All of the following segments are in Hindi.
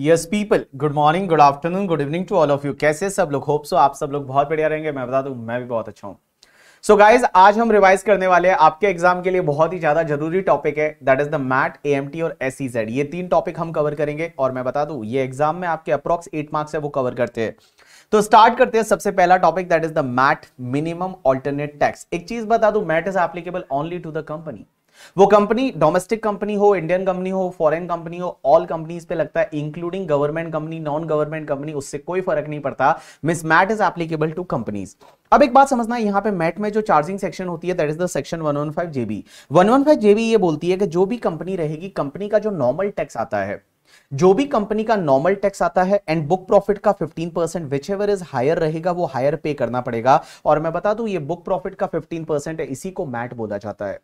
Yes people good morning good afternoon good evening to all of you कैसे सब लोग होप सो आप सब लोग बहुत बढ़िया रहेंगे मैं बता दूं मैं भी बहुत अच्छा हूँ सो so गाइज आज हम रिवाइज करने वाले हैं आपके एग्जाम के लिए बहुत ही ज्यादा जरूरी टॉपिक है that is the MAT T और जेड e ये तीन टॉपिक हम कवर करेंगे और मैं बता दूं ये एग्जाम में आपके अप्रोक्स एट मार्क्स है वो कवर करते हैं तो स्टार्ट करते हैं सबसे पहला topic that is the MAT minimum alternate tax एक चीज बता दू MAT is applicable only to the company वो कंपनी डोमेस्टिक कंपनी हो इंडियन कंपनी हो फॉरेन कंपनी हो ऑल कंपनीज पे लगता है including government company non government company उससे कोई फर्क नहीं पड़ता मिस MAT is applicable to companies अब एक बात समझना यहाँ पे मैट में जो चार्जिंग सेक्शन होती है that is the section 115 JB 115 JB ये बोलती है कि जो भी कंपनी रहेगी कंपनी का जो नॉर्मल टैक्स आता है जो भी कंपनी का नॉर्मल टैक्स आता है एंड बुक प्रॉफिट का 15 percent whichever is higher रहेगा वो हायर पे करना पड़ेगा और मैं बता दूं ये बुक प्रॉफिट का 15 परसेंट है इसी को मैट बोला जाता है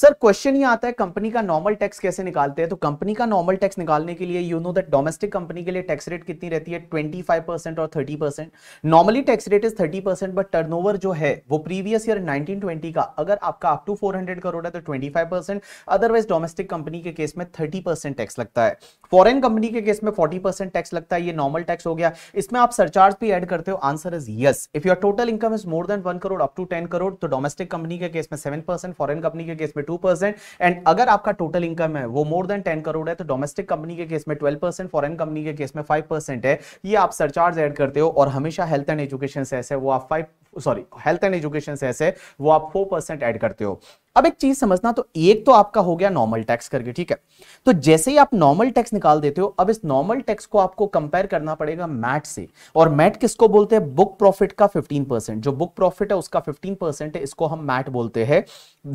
सर क्वेश्चन ये आता है कंपनी का नॉर्मल टैक्स कैसे निकालते हैं तो कंपनी का नॉर्मल टैक्स निकालने के लिए you know that domestic company के लिए टैक्स रेट कितनी रहती है 25 परसेंट और 30 percent normally tax rate is 30 percent but turnover जो है वो प्रीवियस ईयर 1920 का अगर आपका अप टू 400 करोड़ है तो 25 परसेंट अदरवाइज डोमेस्टिक कंपनी के केस में 30 परसेंट टैक्स लगता है फॉरन कंपनी के केस में 40 परसेंट टैक्स लगता है ये नॉर्मल टैक्स हो गया इसमें आप सरचार्ज भी एड करते हो answer is yes if your total income is more than one crore up to ten crore तो डोमेस्टिक कंपनी के केस में सेवन परसेंट फॉरन कंपनी के केस में टू परसेंट एंड अगर आपका टोटल इनकम है वो मोर देन टेन करोड़ है तो डोमेस्टिक कंपनी के केस में ट्वेल्व परसेंट फॉरन कंपनी के केस में फाइव परसेंट है ये आप सरचार्ज ऐड करते हो और हमेशा हेल्थ एंड एजुकेशन से ऐसे वो आप five sorry health and education से ऐसे वो आप फोर परसेंट एड करते हो अब एक चीज समझना तो एक तो आपका हो गया नॉर्मल टैक्स करके ठीक है तो जैसे ही आप नॉर्मल टैक्स निकाल देते हो अब इस नॉर्मल टैक्स को आपको कंपेयर करना पड़ेगा मैट से और मैट किसको बोलते हैं बुक प्रॉफिट का 15 परसेंट जो बुक प्रॉफिट है उसका 15 परसेंट है इसको हम मैट बोलते हैं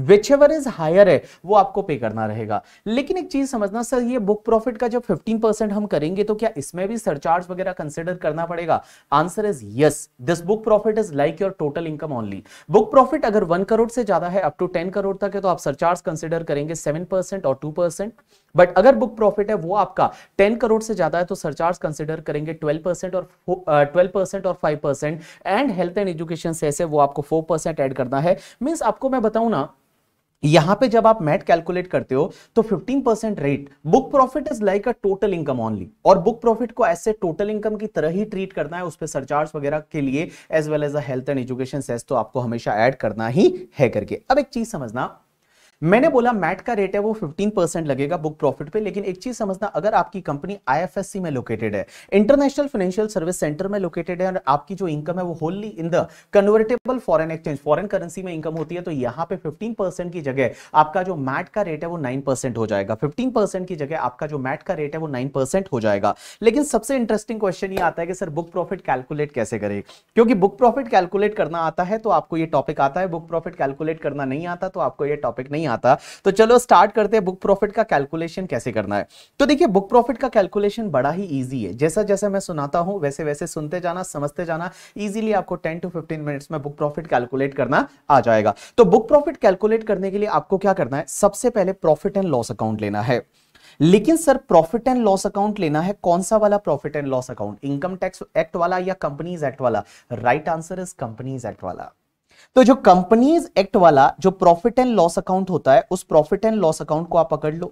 विच एवर इज हायर है वो आपको पे करना रहेगा लेकिन एक चीज समझना सर ये बुक प्रॉफिट का जब फिफ्टीन परसेंट हम करेंगे तो क्या इसमें भी सरचार्ज वगैरह कंसिडर करना पड़ेगा answer is yes this book profit is like your total income only book profit अगर वन करोड़ से ज्यादा है up to ten crore crore तक है तो आप सरचार्ज कंसिडर करेंगे सेवन परसेंट और टू परसेंट बट अगर बुक प्रॉफिट है वो आपका टेन करोड़ से ज्यादा है तो सरचार्ज कंसिडर करेंगे ट्वेल्व परसेंट और ट्वेल्व परसेंट और five percent and health and education से वो आपको फोर परसेंट एड करना है मीन्स आपको मैं बताऊँ ना यहां पे जब आप मैट कैलकुलेट करते हो तो 15 percent rate book profit is like a total income only और बुक प्रॉफिट को ऐसे टोटल इनकम की तरह ही ट्रीट करना है उस पर सरचार्ज वगैरह के लिए as well as a health and education cess तो आपको हमेशा ऐड करना ही है करके अब एक चीज समझना मैंने बोला मैट का रेट है वो 15% लगेगा बुक प्रॉफिट पे लेकिन एक चीज समझना अगर आपकी कंपनी आईएफएससी में लोकेटेड है इंटरनेशनल फाइनेंशियल सर्विस सेंटर में लोकेटेड है और आपकी जो इनकम है वो wholly in the convertible foreign exchange foreign currency में इनकम होती है तो यहाँ पे 15% की जगह आपका जो मैट का रेट है वो नाइन हो जाएगा फिफ्टीन की जगह आपका जो मैट का रेट है वो नाइन हो जाएगा लेकिन सबसे इंटरेस्टिंग क्वेश्चन ये आता है कि सर बुक प्रॉफिट कैलकुलेट कैसे करे क्योंकि बुक प्रॉफिट कैलकुलेट करना आता है तो आपको ये टॉपिक आता है बुक प्रॉफिट कैलकुलेट करना नहीं आता तो आपको ये टॉपिक नहीं आता तो चलो स्टार्ट करते हैं बुक प्रॉफिट का कैलकुलेशन कैसे करना है तो देखिए बुक प्रॉफिट का कैलकुलेशन बड़ा ही ईजी है जैसा जैसे मैं सुनाता हूं वैसे वैसे सुनते जाना समझते जाना ईजिली आपको टेन टू फिफ्टीन मिनट्स में बुक प्रॉफिट कैलकुलेट करना आ जाएगा तो बुक प्रॉफिट कैलकुलेट करने के लिए आपको क्या करना है सबसे पहले प्रॉफिट एंड लॉस अकाउंट लेना है लेकिन sir profit and loss account लेना है कौन सा वाला profit and loss account income tax act वाला या कंपनीज एक्ट वाला right answer is companies act वाला तो जो कंपनीज एक्ट वाला जो प्रॉफिट एंड लॉस अकाउंट होता है उस प्रॉफिट एंड लॉस अकाउंट को आप पकड़ लो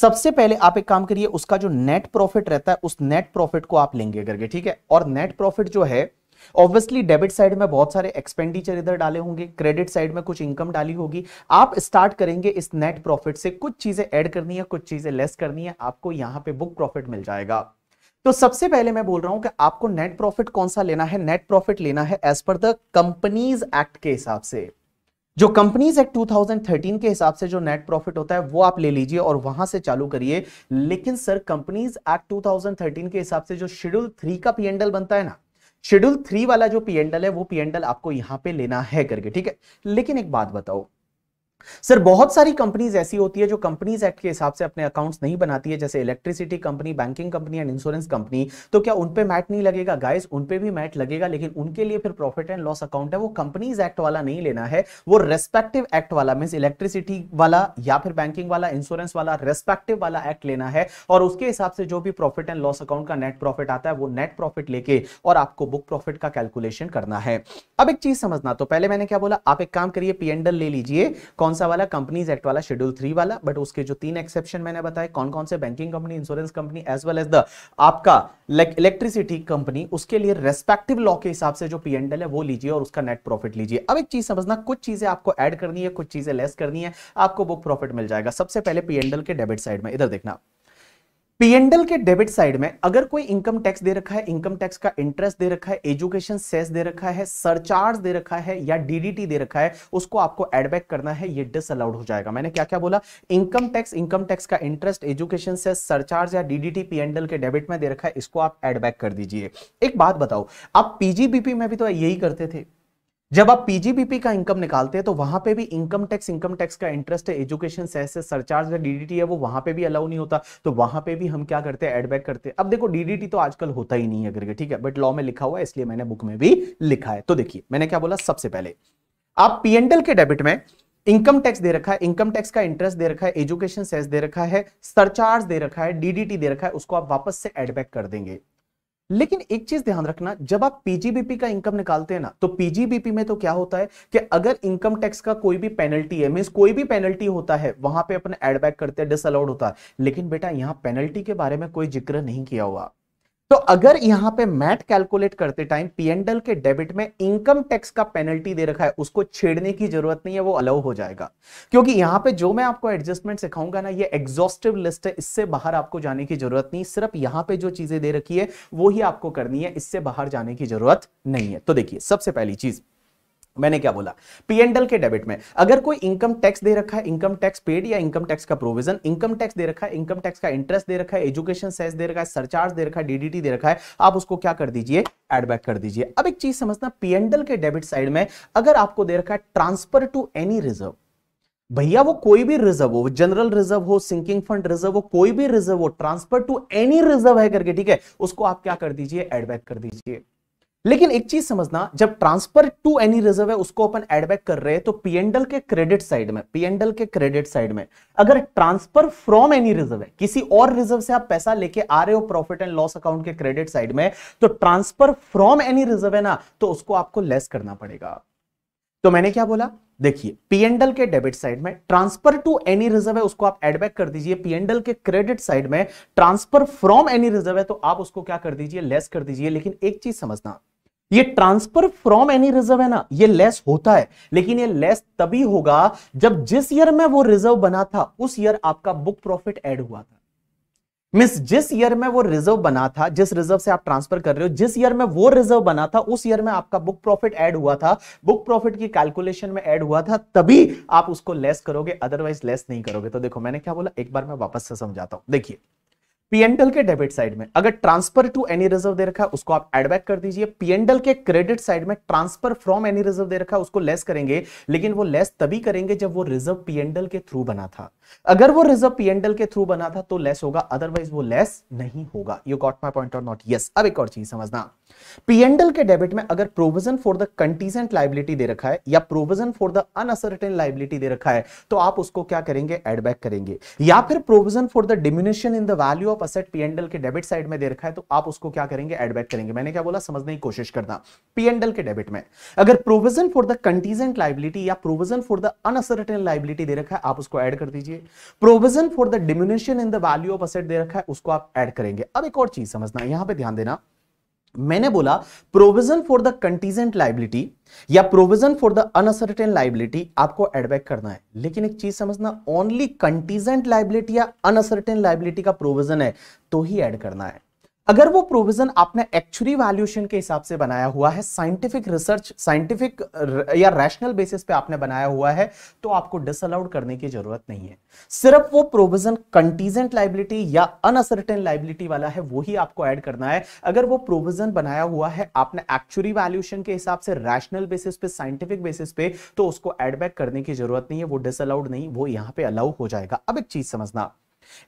सबसे पहले आप एक काम करिए उसका जो नेट प्रॉफिट रहता है उस नेट प्रॉफिट को आप लेंगे करके ठीक है और नेट प्रॉफिट जो है ऑब्वियसली डेबिट साइड में बहुत सारे एक्सपेंडिचर इधर डाले होंगे क्रेडिट साइड में कुछ इनकम डाली होगी आप स्टार्ट करेंगे इस नेट प्रॉफिट से कुछ चीजें ऐड करनी है कुछ चीजें लेस करनी है आपको यहां पे बुक प्रॉफिट मिल जाएगा तो सबसे पहले मैं बोल रहा हूं कि आपको नेट प्रॉफिट कौन सा लेना है नेट प्रॉफिट लेना है as per the companies act के हिसाब से जो कंपनीज एक्ट 2013 के हिसाब से जो नेट प्रॉफिट होता है वो आप ले लीजिए और वहां से चालू करिए लेकिन सर कंपनीज एक्ट 2013 के हिसाब से जो शेड्यूल थ्री का पीएनडल बनता है ना शेड्यूल थ्री वाला जो पीएनडल है वो पीएनडल आपको यहां पे लेना है करके ठीक है लेकिन एक बात बताओ सर बहुत सारी कंपनीज ऐसी होती है जो कंपनीज एक्ट के हिसाब से अपने अकाउंट्स नहीं बनाती है जैसे electricity company banking company and insurance company तो क्या उन पे मैट नहीं लगेगा गाइस उन पे भी मैट लगेगा लेकिन उनके लिए फिर प्रॉफिट एंड लॉस अकाउंट है वो कंपनीज एक्ट वाला नहीं लेना है वो रेस्पेक्टिव एक्ट वाला मीन इलेक्ट्रिसिटी वाला या फिर बैंकिंग वाला इंश्योरेंस वाला रेस्पेक्टिव वाला एक्ट लेना है और उसके हिसाब से जो भी प्रॉफिट एंड लॉस अकाउंट का नेट प्रॉफिट आता है वो नेट प्रॉफिट लेके और आपको बुक प्रॉफिट का कैलकुलेशन करना है अब एक चीज समझना तो पहले मैंने क्या बोला आप एक काम करिए पी ले लीजिए कौन कौन सा वाला कंपनीज एक्ट वाला शेड्यूल थ्री वाला बट उसके जो तीन एक्सेप्शन मैंने बताए कौन कौन से banking company insurance company as well as the आपका इलेक्ट्रिसिटी कंपनी उसके लिए रेस्पेक्टिव लॉ के हिसाब से जो पी एंड एल है वो लीजिए और उसका नेट प्रॉफिट लीजिए अब एक चीज समझना कुछ चीजें आपको ऐड करनी है कुछ चीजें लेस करनी है आपको बुक प्रॉफिट मिल जाएगा सबसे पहले पी एंड एल के डेबिट साइड में इधर देखना पीएनडल के डेबिट साइड में अगर कोई इनकम टैक्स दे रखा है इनकम टैक्स का इंटरेस्ट दे रखा है एजुकेशन सेस दे रखा है सरचार्ज दे रखा है या डीडीटी दे रखा है उसको आपको एडबैक करना है ये डिस अलाउड हो जाएगा मैंने क्या क्या बोला इनकम टैक्स इनकम टैक्स का इंटरेस्ट एजुकेशन सेस सरचार्ज या डीडीटी पीएनडल के डेबिट में दे रखा है इसको आप एडबैक कर दीजिए एक बात बताओ आप पीजीबीपी में भी तो यही करते थे जब आप पीजीबीपी का इनकम निकालते हैं तो वहां पे भी इनकम टैक्स इनकम टैक्स का इंटरेस्ट है एजुकेशन सेस सरचार्ज है डीडीटी है वो वहां पे भी अलाउ नहीं होता तो वहां पे भी हम क्या करते हैं एडबैक करते हैं अब देखो डीडीटी तो आजकल होता ही नहीं है करके ठीक है बट लॉ में लिखा हुआ है इसलिए मैंने बुक में भी लिखा है तो देखिए मैंने क्या बोला सबसे पहले आप पीएनडल के डेबिट में इनकम टैक्स दे रखा है इनकम टैक्स का इंटरेस्ट दे रखा है एजुकेशन सेस दे रखा है सरचार्ज दे रखा है डीडीटी दे रखा है उसको आप वापस से एडबैक कर देंगे लेकिन एक चीज ध्यान रखना जब आप पीजीबीपी का इनकम निकालते हैं ना तो पीजीबीपी में तो क्या होता है कि अगर इनकम टैक्स का कोई भी पेनल्टी है मीन कोई भी पेनल्टी होता है वहां पे अपन एडबैक करते हैं डिसअलाउड होता है लेकिन बेटा यहां पेनल्टी के बारे में कोई जिक्र नहीं किया हुआ तो अगर यहां पे मैट कैलकुलेट करते टाइम पीएनडल के डेबिट में इनकम टैक्स का पेनल्टी दे रखा है उसको छेड़ने की जरूरत नहीं है वो अलाउ हो जाएगा क्योंकि यहां पे जो मैं आपको एडजस्टमेंट सिखाऊंगा ना ये एग्जॉस्टिव लिस्ट है इससे बाहर आपको जाने की जरूरत नहीं सिर्फ यहां पे जो चीजें दे रखी है वो ही आपको करनी है इससे बाहर जाने की जरूरत नहीं है तो देखिए सबसे पहली चीज मैंने क्या बोला पीएनडल के डेबिट में अगर कोई इनकम टैक्स दे रखा है इनकम टैक्स पेड या इनकम टैक्स का प्रोविजन इनकम टैक्स दे रखा है इनकम टैक्स का इंटरेस्ट दे रखा है एजुकेशन सेस दे रखा है सरचार्ज दे रखा है डीडीटी दे रखा है आप उसको क्या कर दीजिए एडबैक कर दीजिए अब एक चीज समझना पीएनडल के डेबिट साइड में अगर आपको दे रखा है ट्रांसफर टू एनी रिजर्व भैया वो कोई भी रिजर्व हो जनरल रिजर्व हो सिंकिंग फंड रिजर्व हो कोई भी रिजर्व हो ट्रांसफर टू एनी रिजर्व है करके ठीक है उसको आप क्या कर दीजिए एडबैक कर दीजिए लेकिन एक चीज समझना जब ट्रांसफर टू एनी रिजर्व है उसको अपन एडबैक कर रहे हैं तो पीएनडल के क्रेडिट साइड में पीएनडल के क्रेडिट साइड में अगर ट्रांसफर फ्रॉम एनी रिजर्व है किसी और रिजर्व से आप पैसा लेके आ रहे हो प्रॉफिट एंड लॉस अकाउंट के क्रेडिट साइड में तो ट्रांसफर फ्रॉम एनी रिजर्व है ना तो उसको आपको लेस करना पड़ेगा तो मैंने क्या बोला देखिए पीएनडल के डेबिट साइड में ट्रांसफर टू एनी रिजर्व है उसको आप एडबैक कर दीजिए पीएनडल के क्रेडिट साइड में ट्रांसफर फ्रॉम एनी रिजर्व है तो आप उसको क्या कर दीजिए लेस कर दीजिए लेकिन एक चीज समझना ये ट्रांसफर फ्रॉम एनी रिजर्व है ना ये लेस होता है लेकिन ये लेस तभी होगा जब जिस ईयर में वो रिजर्व बना था उस ईयर आपका बुक प्रॉफिट ऐड हुआ था मिस जिस ईयर में वो रिजर्व बना था जिस रिजर्व से आप ट्रांसफर कर रहे हो जिस ईयर में वो रिजर्व बना था उस ईयर में आपका बुक प्रॉफिट ऐड हुआ था बुक प्रॉफिट की कैलकुलेशन में ऐड हुआ था तभी आप उसको लेस करोगे अदरवाइज लेस नहीं करोगे तो देखो मैंने क्या बोला एक बार मैं वापस से समझाता हूं देखिए पीएनडल के डेबिट साइड में अगर ट्रांसफर टू एनी रिजर्व दे रखा है उसको आप एडबैक कर दीजिए पीएनडल के क्रेडिट साइड में ट्रांसफर फ्रॉम एनी रिजर्व दे रखा है उसको लेस करेंगे लेकिन वो लेस तभी करेंगे जब वो रिजर्व पीएनडल के थ्रू बना था अगर वो रिजर्व पीएनडल के थ्रू बना था तो लेस होगा अदरवाइज वो लेस नहीं होगा यू गॉट माई पॉइंट और नॉट यस अब एक और चीज समझना पीएनडल के डेबिट में अगर provision for the contingent liability दे रखा है या provision for the unascertained liability दे रखा है तो आप उसको क्या करेंगे एडबैक करेंगे या फिर provision for the diminution in the value of asset P and L के डेबिट साइड में दे रखा है तो आप उसको क्या करेंगे एडबैक करेंगे मैंने क्या बोला समझने की कोशिश करना पीएनडल के डेबिट में अगर provision for the contingent liability या provision for the uncertain liability दे रखा है आप उसको एड कर दीजिए provision for the diminution in the value of asset दे रखा है उसको आप एड करेंगे अब एक और चीज समझना यहां पर ध्यान देना मैंने बोला provision for the contingent liability या provision for the uncertain liability आपको एडबैक करना है लेकिन एक चीज समझना ओनली कंटीजेंट लाइबिलिटी या अनसर्टेन लाइबिलिटी का प्रोविजन है तो ही एड करना है अगर वो प्रोविजन आपने एक्चुअली वैल्यूएशन के हिसाब से बनाया हुआ है साइंटिफिक रिसर्च साइंटिफिक या रैशनल बेसिस पे आपने बनाया हुआ है तो आपको डिसअलाउड करने की जरूरत नहीं है सिर्फ वो प्रोविजन कंटीजेंट लाइबिलिटी या अनअसर्टेन लाइबिलिटी वाला है वो ही आपको ऐड करना है अगर वो प्रोविजन बनाया हुआ है आपने एक्चुअली वैल्यूएशन के हिसाब से रैशनल बेसिस पे साइंटिफिक बेसिस पे तो उसको एडबैक करने की जरूरत नहीं है वो डिसअलाउड नहीं वो यहां पर अलाउ हो जाएगा अब एक चीज समझना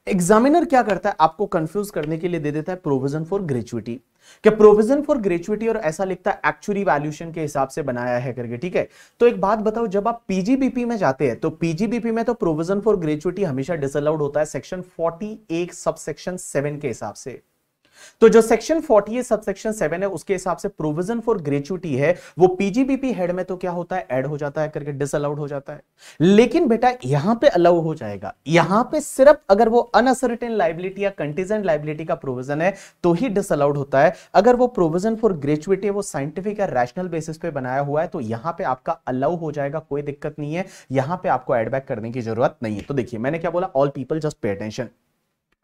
एग्जामिनर क्या करता है आपको कंफ्यूज करने के लिए दे देता है प्रोविजन फॉर ग्रेचुटी क्या प्रोविजन फॉर ग्रेचुटी और ऐसा लिखता है एक्चुअली वैल्यूशन के हिसाब से बनाया है करके ठीक है तो एक बात बताओ जब आप पीजीबीपी में जाते हैं तो पीजीबीपी में तो प्रोविजन फॉर ग्रेचुटी हमेशा डिसअलाउड होता है सेक्शन फोर्टी एक सबसेक्शन सेवन के हिसाब से तो जो सेक्शन 40 है सबसेक्शन 7 है उसके हिसाब से प्रोविजन फॉर ग्रेचुटी है वो पीजीबीपी हेड में तो क्या होता है ऐड हो जाता है करके डिसअलाउड हो जाता है लेकिन बेटा यहां पे अलाउ हो जाएगा यहां पे सिर्फ अगर वो अनसर्टेन लाइबिलिटी या कंटीजेंट लाइबिलिटी का प्रोविजन है तो ही डिसअलाउड होता है अगर वो प्रोविजन फॉर ग्रेचुटी वो साइंटिफिक या रैशनल बेसिस पे बनाया हुआ है तो यहां पर आपका अलाउ हो जाएगा कोई दिक्कत नहीं है यहां पर आपको एडबैक करने की जरूरत नहीं है तो देखिए मैंने क्या बोला all people just pay attention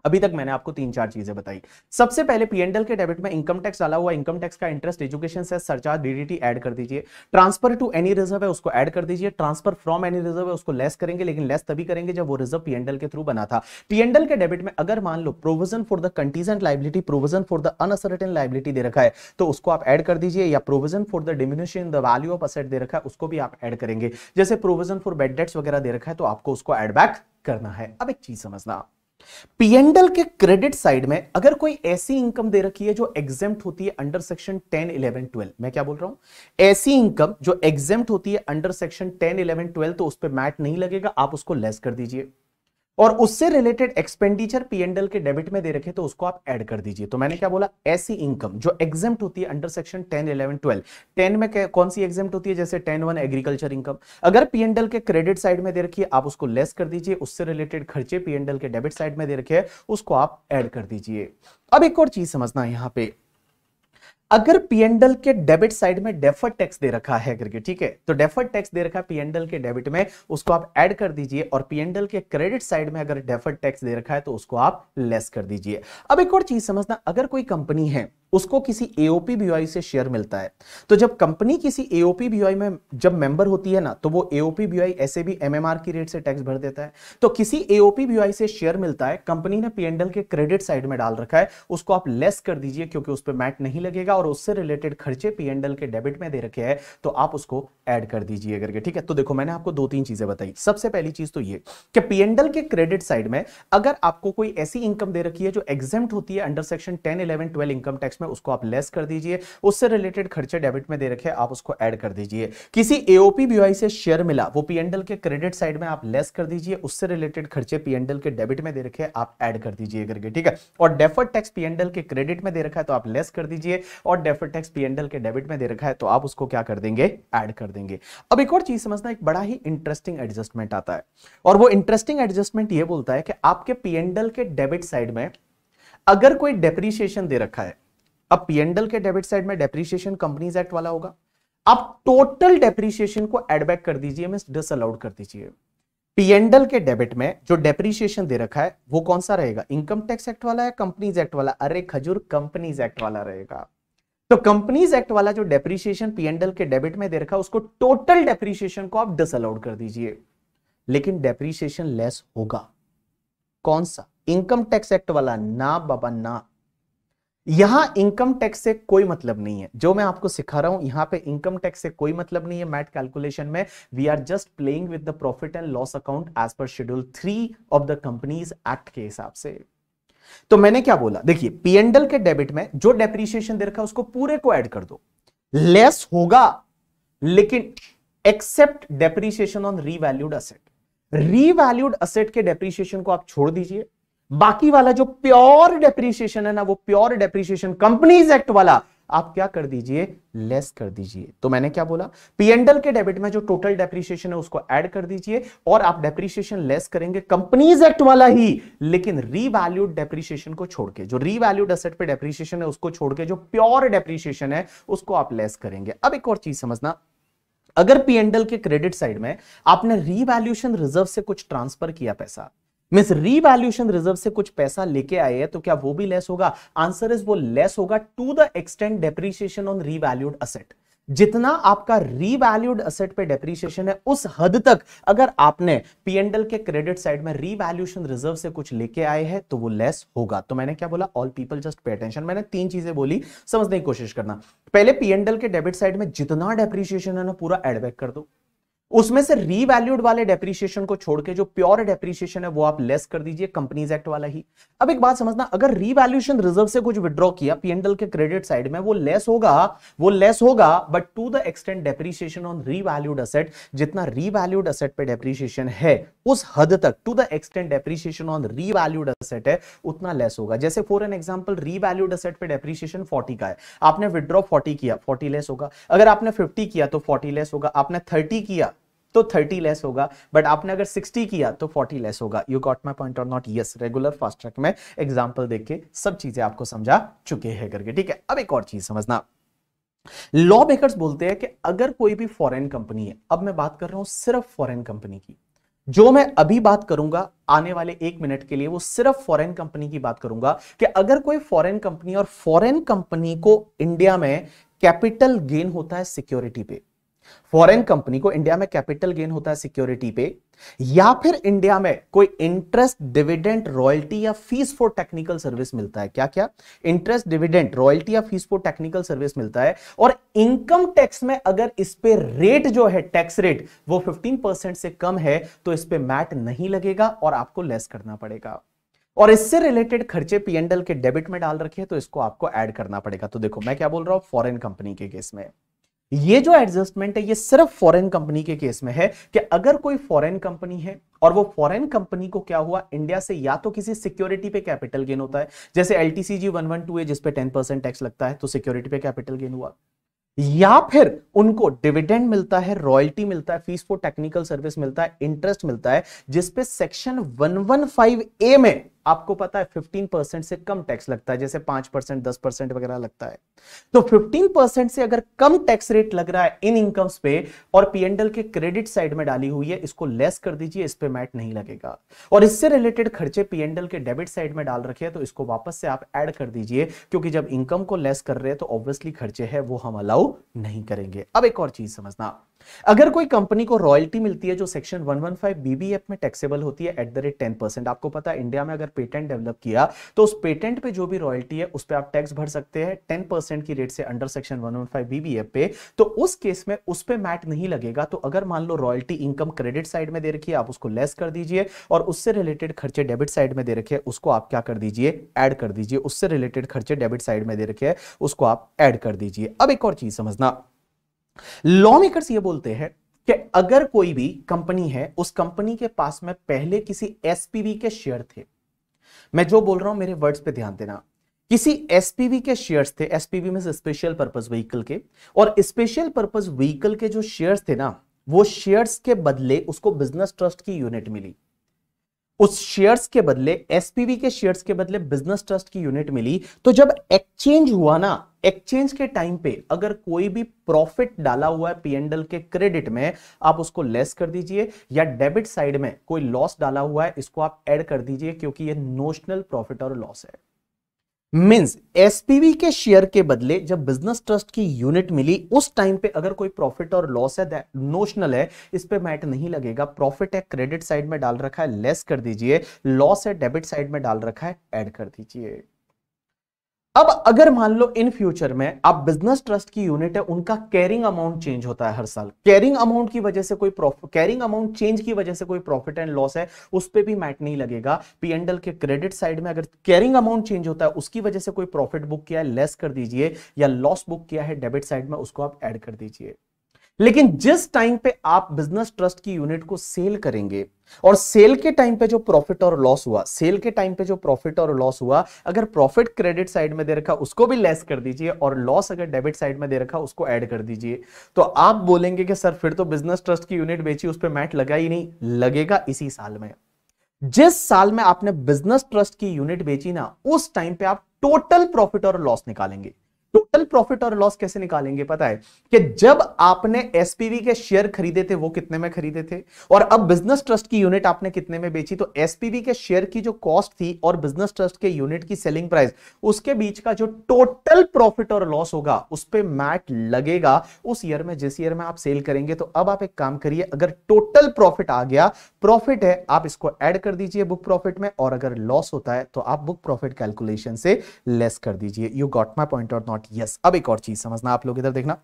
अभी तक मैंने आपको तीन चार चीजें बताई सबसे पहले पीएनडल के डेबिट में इनकम टैक्स डाला हुआ इनकम टैक्स का इंटरेस्ट एजुकेशन से सरचार्ज डीडीटी ऐड कर दीजिए ट्रांसफर टू एनी रिजर्व है उसको ऐड कर दीजिए ट्रांसफर फ्रॉम एनी रिजर्व है उसको लेस करेंगे लेकिन लेस तभी करेंगे जब वो रिजर्व पीएनडल के थ्रू बना था पीएनडल के डेबिट में अगर मान लो provision for the contingent liability provision for the unascertained liability दे रखा है तो उसको आप एड कर दीजिए या provision for the diminution in the value of asset दे रखा है उसको भी आप एड करेंगे जैसे प्रोविजन फॉर बेड डेट्स वगैरह दे रखा है तो आपको उसको एड बैक करना है अब एक चीज समझना पीएनडल के क्रेडिट साइड में अगर कोई ऐसी इनकम दे रखी है जो एग्जेम होती है अंडर सेक्शन 10, 11, 12 मैं क्या बोल रहा हूं ऐसी इनकम जो एग्जेम होती है अंडर सेक्शन 10, 11, 12 तो उस पर मैट नहीं लगेगा आप उसको लेस कर दीजिए और उससे रिलेटेड एक्सपेंडिचर पीएनडल के डेबिट में दे रखे तो उसको आप ऐड कर दीजिए तो मैंने क्या बोला ऐसी इनकम जो एग्जाम होती है under section ten eleven twelve ten में कौन सी एग्जाम होती है जैसे टेन वन एग्रीकल्चर इनकम अगर पीएनडल के क्रेडिट साइड में दे रखिए आप उसको लेस कर दीजिए उससे रिलेटेड खर्चे पीएनडल के डेबिट साइड में दे रखे उसको आप एड कर दीजिए अब एक और चीज समझना यहाँ पे अगर पीएनडल के डेबिट साइड में डेफर्ड टैक्स दे रखा है करके ठीक है तो डेफर्ड टैक्स दे रखा है पीएनडल के डेबिट में उसको आप ऐड कर दीजिए और पीएनडल के क्रेडिट साइड में अगर डेफर्ड टैक्स दे रखा है तो उसको आप लेस कर दीजिए अब एक और चीज समझना अगर कोई कंपनी है उसको किसी एओपी बीओआई से शेयर मिलता है तो जब कंपनी किसी एओपी बीओआई में जब मेंबर होती है ना तो वो एओपी बीओआई ऐसे भी एमएमआर की रेट से टैक्स भर देता है तो किसी एओपी बीओआई से शेयर मिलता है कंपनी ने पीएनडल के क्रेडिट साइड में डाल रखा है उसको आप लेस कर दीजिए क्योंकि उस पर मैट नहीं लगेगा और उससे रिलेटेड खर्चे पीएनडल के डेबिट में दे रखे हैं तो आप उसको एड कर दीजिए करके ठीक है तो देखो मैंने आपको दो तीन चीजें बताई सबसे पहली चीज तो ये कि पीएनडल के क्रेडिट साइड में अगर आपको कोई ऐसी इनकम दे रखी है जो एग्जाम होती है under section ten eleven twelve income tax में उसको आप लेस कर दीजिए उससे रिलेटेड खर्चे डेबिट में दे रखे आप उसको ऐड कर दीजिए किसी एओपी बीवाई से शेयर मिला वो पीएनडल के क्रेडिट साइड में आप लेस कर दीजिए उससे रिलेटेड खर्चे पीएनडल के डेबिट में दे रखे आप ऐड कर दीजिए करके ठीक है और डेफर टैक्स पीएनडल के क्रेडिट में दे रखा है तो आप लेस कर दीजिए और डेफर टैक्स पीएनडल के डेबिट में दे रखा है तो आप उसको क्या कर देंगे ऐड कर देंगे अब एक और चीज समझना एक बड़ा ही इंटरेस्टिंग एडजस्टमेंट आता है और वो इंटरेस्टिंग एडजस्टमेंट ये बोलता है कि आपके पीएनडल के डेबिट साइड में अगर कोई डेप्रीशिएशन दे रखा है अब पीएनडल के डेबिट साइड में डेप्रीशिएशन कंपनीज एक्ट वाला होगा अब टोटल डेप्रीशिएशन को एडबैक कर दीजिए मीन अलाउड कर दीजिए पीएनडल के डेबिट में जो डेप्रीशिएशन दे रखा है वो कौन सा रहेगा इनकम टैक्स एक्ट वाला है कंपनीज एक्ट वाला अरे खजूर कंपनीज एक्ट वाला रहेगा तो कंपनीज एक्ट वाला जो डेप्रीशिएशन पीएनडल के डेबिट में दे रखा है उसको टोटल डेप्रीशिएशन को आप डिस अलाउड कर दीजिए लेकिन डेप्रीशिएशन लेस होगा कौन सा इनकम टैक्स एक्ट वाला ना बाबा ना यहां इनकम टैक्स से कोई मतलब नहीं है जो मैं आपको सिखा रहा हूं यहां पे इनकम टैक्स से कोई मतलब नहीं है मैट कैलकुलेशन में we are just playing with the profit and loss account as per schedule three of the companies act के हिसाब से तो मैंने क्या बोला देखिए पीएनडल के डेबिट में जो डेप्रीशिएशन दे रखा है उसको पूरे को ऐड कर दो लेस होगा लेकिन except depreciation on revalued asset revalued asset के डेप्रीशिएशन को आप छोड़ दीजिए बाकी वाला जो प्योर डेप्रीशिएशन है ना वो प्योर डेप्रीशिएशन कंपनीज एक्ट वाला आप क्या कर दीजिए लेस कर दीजिए तो मैंने क्या बोला पीएनडल के डेबिट में जो टोटल डेप्रीशिएशन है उसको ऐड कर दीजिए और आप डेप्रीशिएशन लेस करेंगे कंपनीज एक्ट वाला ही लेकिन रीवैल्यूड डेप्रीशिएशन को छोड़ के जो रीवैल्यूड असेट पे डेप्रीशिएशन है उसको छोड़ के जो प्योर डेप्रीशिएशन है उसको आप लेस करेंगे अब एक और चीज समझना अगर पीएनडल के क्रेडिट साइड में आपने रीवैल्यूएशन रिजर्व से कुछ ट्रांसफर किया पैसा मीन रीवैल्यूशन रिजर्व से कुछ पैसा लेके आए हैं तो क्या वो भी लेस होगा आंसर इज वो लेस होगा to the extent depreciation on revalued asset जितना आपका रीवैल्यूड असेट पे डेप्रिसिएशन है उस हद तक अगर आपने पीएनडल के क्रेडिट साइड में रीवैल्यूशन रिजर्व से कुछ लेके आए हैं तो वो लेस होगा तो मैंने क्या बोला all people just pay attention मैंने तीन चीजें बोली समझने की कोशिश करना पहले पीएनडल के डेबिट साइड में जितना डेप्रीशिएशन है ना पूरा एडबैक कर दो उसमें से रीवैल्यूड वाले डेप्रिसिएशन को छोड़ के जो प्योर डेप्रिसिएशन है वो आप लेस कर दीजिए कंपनीज एक्ट वाला ही अब एक बात समझना अगर रीवैल्यूशन रिजर्व से कुछ विड्रॉ किया पीएनडल के क्रेडिट साइड में वो लेस होगा वो लेस होगा but to the extent depreciation on revalued asset जितना रीवैल्यूड असेट पे डेप्रिसिएशन है उस हद तक to the extent depreciation on revalued asset है उतना लेस होगा जैसे for an example revalued asset पे डेप्रिसिएशन फोर्टी का है आपने विड्रॉ फोर्टी किया फोर्टी लेस होगा अगर आपने फिफ्टी किया तो फोर्टी लेस होगा आपने थर्टी किया तो 30 लेस होगा बट आपने अगर 60 किया तो 40 लेस होगा यू गॉट माई पॉइंट और not yes regular fast track में एग्जाम्पल देख के सब चीजें आपको समझा चुके हैं करके ठीक है अब एक और चीज समझना लॉ मेकर्स बोलते हैं कि अगर कोई भी फॉरेन कंपनी है अब मैं बात कर रहा हूं सिर्फ फॉरेन कंपनी की जो मैं अभी बात करूंगा आने वाले एक मिनट के लिए वो सिर्फ फॉरेन कंपनी की बात करूंगा कि अगर कोई फॉरेन कंपनी और फॉरेन कंपनी को इंडिया में कैपिटल गेन होता है सिक्योरिटी पे फॉरेन कंपनी को इंडिया में कैपिटल गेन होता है सिक्योरिटी पे या फिर इंडिया में कोई इंटरेस्ट डिविडेंट रॉयल्टी या फीस फॉर टेक्निकल सर्विस मिलता है क्या क्या इंटरेस्ट डिविडेंट रॉयल्टी या फीस फॉर टेक्निकल सर्विस मिलता है और इनकम टैक्स में अगर इस पे रेट जो है टैक्स रेट वो 15% से कम है तो इस पे मैट नहीं लगेगा और आपको लेस करना पड़ेगा और इससे रिलेटेड खर्चे पीएनडल के डेबिट में डाल रखे हैं तो इसको आपको ऐड करना पड़ेगा तो देखो मैं क्या बोल रहा हूं फॉरेन कंपनी के केस में ये जो एडजस्टमेंट है ये सिर्फ फॉरेन कंपनी के केस में है कि अगर कोई फॉरेन कंपनी है और वो फॉरेन कंपनी को क्या हुआ इंडिया से या तो किसी सिक्योरिटी पे कैपिटल गेन होता है जैसे L T C G one one two है जिसपे टेन परसेंट टैक्स लगता है तो सिक्योरिटी पे कैपिटल गेन हुआ या फिर उनको डिविडेंड मिलता है रॉयल्टी मिलता है फीस फॉर टेक्निकल सर्विस मिलता है इंटरेस्ट मिलता है जिसपे section one one five A में आपको पता है 15 परसेंट से कम टैक्स लगता है जैसे 5 परसेंट दस परसेंट वगैरह लगता है तो 15 परसेंट से अगर कम टैक्स रेट लग रहा है इन इनकम्स पे और पीएनडल के क्रेडिट साइड में डाली हुई है इसको लेस कर दीजिए इस पे मैट नहीं लगेगा और इससे रिलेटेड खर्चे पीएनडल के डेबिट साइड में डाल रखे हैं तो इसको वापस से आप एड कर दीजिए क्योंकि जब इनकम को लेस कर रहे हैं तो ऑब्वियसली खर्चे है वो हम अलाउ नहीं करेंगे अब एक और चीज समझना अगर कोई कंपनी को रॉयल्टी मिलती है जो सेक्शन 115 बीबीएफ में टैक्सेबल होती है at the rate ten percent आपको पता है इंडिया में अगर पेटेंट डेवलप किया तो उस पेटेंट पे जो भी रॉयल्टी है उस पर आप टैक्स भर सकते हैं टेन परसेंट की रेट से अंडर सेक्शन 115 बीबीएफ पे तो उस केस में उस पर मैट नहीं लगेगा तो अगर मान लो रॉयल्टी इनकम क्रेडिट साइड में दे रखी है आप उसको लेस कर दीजिए और उससे रिलेटेड खर्चे डेबिट साइड में दे रखे उसको आप क्या कर दीजिए एड कर दीजिए उससे रिलेटेड खर्चे डेबिट साइड में दे रखे उसको आप एड कर दीजिए अब एक और चीज समझना लॉ मेकर्स ये बोलते हैं कि अगर कोई भी कंपनी है उस कंपनी के पास में पहले किसी एसपीवी के शेयर थे मैं जो बोल रहा हूं मेरे वर्ड्स पे ध्यान देना किसी एसपीवी के शेयर्स थे एसपीवी में स्पेशल पर्पज व्हीकल के और स्पेशल पर्पज व्हीकल के जो शेयर्स थे ना वो शेयर्स के बदले उसको बिजनेस ट्रस्ट की यूनिट मिली उस शेयर्स के बदले एसपीवी के शेयर्स के बदले बिजनेस ट्रस्ट की यूनिट मिली तो जब एक्सचेंज हुआ ना एक्सचेंज के टाइम पे अगर कोई भी प्रॉफिट डाला हुआ है पीएनडल के क्रेडिट में आप उसको लेस कर दीजिए या डेबिट साइड में कोई लॉस डाला हुआ है इसको आप ऐड कर दीजिए क्योंकि ये नोशनल प्रॉफिट और लॉस है मीन्स एसपीवी के शेयर के बदले जब बिजनेस ट्रस्ट की यूनिट मिली उस टाइम पे अगर कोई प्रॉफिट और लॉस है नोशनल है इस पे मैट नहीं लगेगा प्रॉफिट है क्रेडिट साइड में डाल रखा है लेस कर दीजिए लॉस है डेबिट साइड में डाल रखा है ऐड कर दीजिए अब अगर मान लो इन फ्यूचर में आप बिजनेस ट्रस्ट की यूनिट है उनका कैरिंग अमाउंट चेंज होता है हर साल कैरिंग अमाउंट की वजह से कोई कैरिंग अमाउंट चेंज की वजह से कोई प्रॉफिट एंड लॉस है उस पर भी मैट नहीं लगेगा पीएनडल के क्रेडिट साइड में अगर कैरिंग अमाउंट चेंज होता है उसकी वजह से कोई प्रॉफिट बुक किया है लेस कर दीजिए या लॉस बुक किया है डेबिट साइड में उसको आप एड कर दीजिए लेकिन जिस टाइम पे आप बिजनेस ट्रस्ट की यूनिट को सेल करेंगे और सेल के टाइम पे जो प्रॉफिट और लॉस हुआ सेल के टाइम पे जो प्रॉफिट और लॉस हुआ अगर प्रॉफिट क्रेडिट साइड में दे रखा उसको भी लेस कर दीजिए और लॉस अगर डेबिट साइड में दे रखा उसको ऐड कर दीजिए तो आप बोलेंगे कि सर फिर तो बिजनेस ट्रस्ट की यूनिट बेची उस पर मैट लगा ही नहीं लगेगा इसी साल में जिस साल में आपने बिजनेस ट्रस्ट की यूनिट बेची ना उस टाइम पे आप टोटल प्रॉफिट और लॉस निकालेंगे टोटल प्रॉफिट और लॉस कैसे निकालेंगे पता है कि जब आपने एसपीवी के शेयर खरीदे थे वो कितने में खरीदे थे और अब बिजनेस ट्रस्ट की यूनिट आपने कितने में बेची तो एसपीवी के शेयर की जो कॉस्ट थी और बिजनेस ट्रस्ट के यूनिट की सेलिंग प्राइस उसके बीच का जो टोटल प्रॉफिट और लॉस होगा उस पर मैट लगेगा उस ईयर में जिस ईयर में आप सेल करेंगे तो अब आप एक काम करिए अगर टोटल प्रॉफिट आ गया प्रॉफिट है आप इसको एड कर दीजिए बुक प्रॉफिट में और अगर लॉस होता है तो आप बुक प्रॉफिट कैलकुलेशन से लेस कर दीजिए यू गॉट माई पॉइंट और नॉट नॉट यस अब एक और चीज समझना आप लोग इधर देखना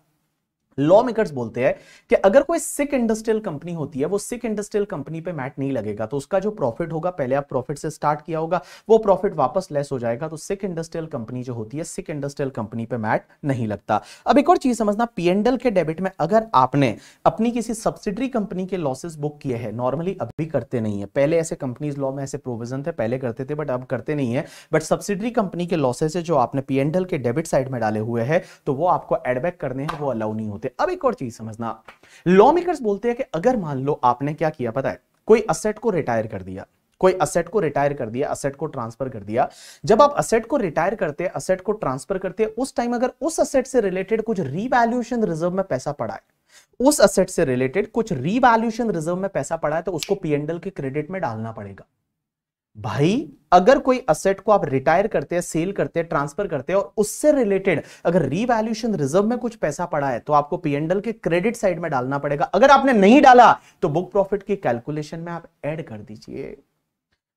लॉ मेकर्स बोलते हैं कि अगर कोई सिक इंडस्ट्रियल कंपनी होती है वो सिक इंडस्ट्रियल कंपनी पे मैट नहीं लगेगा तो उसका जो प्रॉफिट होगा पहले आप प्रॉफिट से स्टार्ट किया होगा वो प्रॉफिट वापस लेस हो जाएगा तो सिक इंडस्ट्रियल कंपनी जो होती है सिक इंडस्ट्रियल कंपनी पे मैट नहीं लगता अब एक और चीज समझना पीएनडल के डेबिट में अगर आपने अपनी किसी सब्सिडरी कंपनी के लॉसेस बुक किए हैं नॉर्मली अभी करते नहीं है पहले ऐसे कंपनीज लॉ में ऐसे प्रोविजन थे पहले करते थे बट अब करते नहीं है बट सब्सिडरी कंपनी के लॉसेस जो आपने पीएनडल के डेबिट साइड में डाले हुए हैं तो वो आपको एडबैक करने हैं वो अलाउ नहीं होते थे अब एक और चीज समझना लॉ मेकर्स बोलते हैं कि अगर मान लो आपने क्या किया पता है कोई असेट को रिटायर कर दिया कोई असेट को रिटायर कर दिया असेट को ट्रांसफर कर दिया जब आप असेट को रिटायर करते हैं असेट को ट्रांसफर करते हैं उस टाइम अगर उस असेट से रिलेटेड कुछ रिवैल्यूएशन रिजर्व में पैसा पड़ा है उस असेट से रिलेटेड कुछ रिवैल्यूएशन रिजर्व में पैसा पड़ा है तो उसको पीएनडल के क्रेडिट में डालना पड़ेगा भाई अगर कोई असेट को आप रिटायर करते हैं सेल करते हैं ट्रांसफर करते हैं और उससे रिलेटेड अगर रीवैल्यूशन रिजर्व में कुछ पैसा पड़ा है तो आपको पीएनडल के क्रेडिट साइड में डालना पड़ेगा अगर आपने नहीं डाला तो बुक प्रॉफिट की कैलकुलेशन में आप ऐड कर दीजिए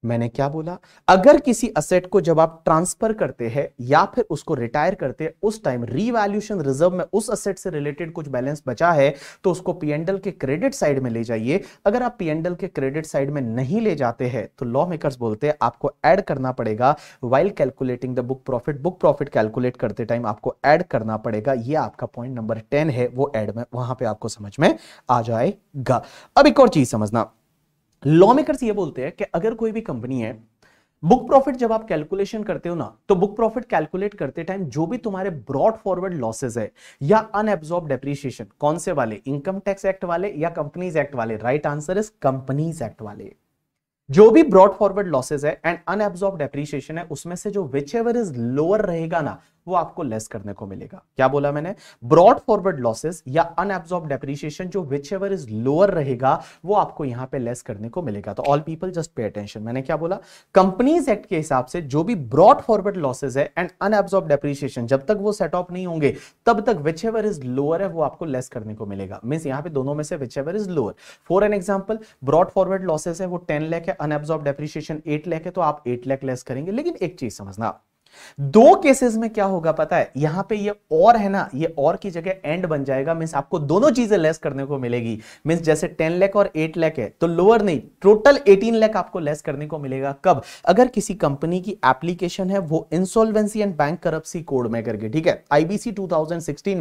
मैंने क्या बोला अगर किसी असेट को जब आप ट्रांसफर करते हैं या फिर उसको रिटायर करते हैं उस टाइम रीवैल्यूशन रिजर्व में उस असेट से रिलेटेड कुछ बैलेंस बचा है तो उसको पीएनडल के क्रेडिट साइड में ले जाइए अगर आप पीएनडल के क्रेडिट साइड में नहीं ले जाते हैं तो लॉ मेकर्स बोलते हैं आपको एड करना पड़ेगा while calculating the book profit book profit calculate करते टाइम आपको एड करना पड़ेगा ये आपका पॉइंट नंबर टेन है वो एड में वहां पर आपको समझ में आ जाएगा अब एक और चीज समझना लॉ मेकर्स ये बोलते हैं कि अगर कोई भी कंपनी है बुक प्रॉफिट जब आप कैलकुलेशन करते हो ना तो बुक प्रॉफिट कैलकुलेट करते टाइम जो भी तुम्हारे ब्रॉड फॉरवर्ड लॉसेज है या अनएब्जॉर्ब डेप्रिसिएशन कौन से वाले इनकम टैक्स एक्ट वाले या कंपनीज एक्ट वाले right answer is companies act वाले जो भी ब्रॉड फॉरवर्ड लॉसेज है एंड अनएब्जॉर्ब डेप्रिसिएशन है उसमें से जो विच एवर इज लोअर रहेगा ना वो आपको लेस करने को मिलेगा क्या बोला मैंने ब्रॉड फॉरवर्ड लॉसेस या अनएब्सॉर्ब डेप्रिशिएशन जो विच एवर इज लोअर रहेगा वो आपको यहां पे लेस करने को मिलेगा तो all people just pay attention मैंने क्या बोला कंपनीज एक्ट के हिसाब से जो भी ब्रॉड फॉरवर्ड लॉसेज है एंड अनएब्सॉर्ब डेप्रीशिएशन जब तक वो सेट ऑफ नहीं होंगे तब तक विच एवर इज लोअर है वो आपको लेस करने को मिलेगा मीन्स यहां पर दोनों में से whichever is lower for an example brought forward losses है वो टेन लैख है अनएब्सॉर्ब डेप्रिसिएशन एट लैक है तो आप एट लैख लेस करेंगे लेकिन एक चीज समझना दो केसेस में क्या होगा पता है यहां पे ये और है ना ये और की जगह एंड बन जाएगा मीन्स आपको दोनों चीजें लेस करने को मिलेगी मीन्स जैसे टेन लैख और एट लैख है तो लोअर नहीं टोटल एटीन लैख आपको लेस करने को मिलेगा कब अगर किसी कंपनी की एप्लीकेशन है वो insolvency and bankruptcy code में करके ठीक है आईबीसी टू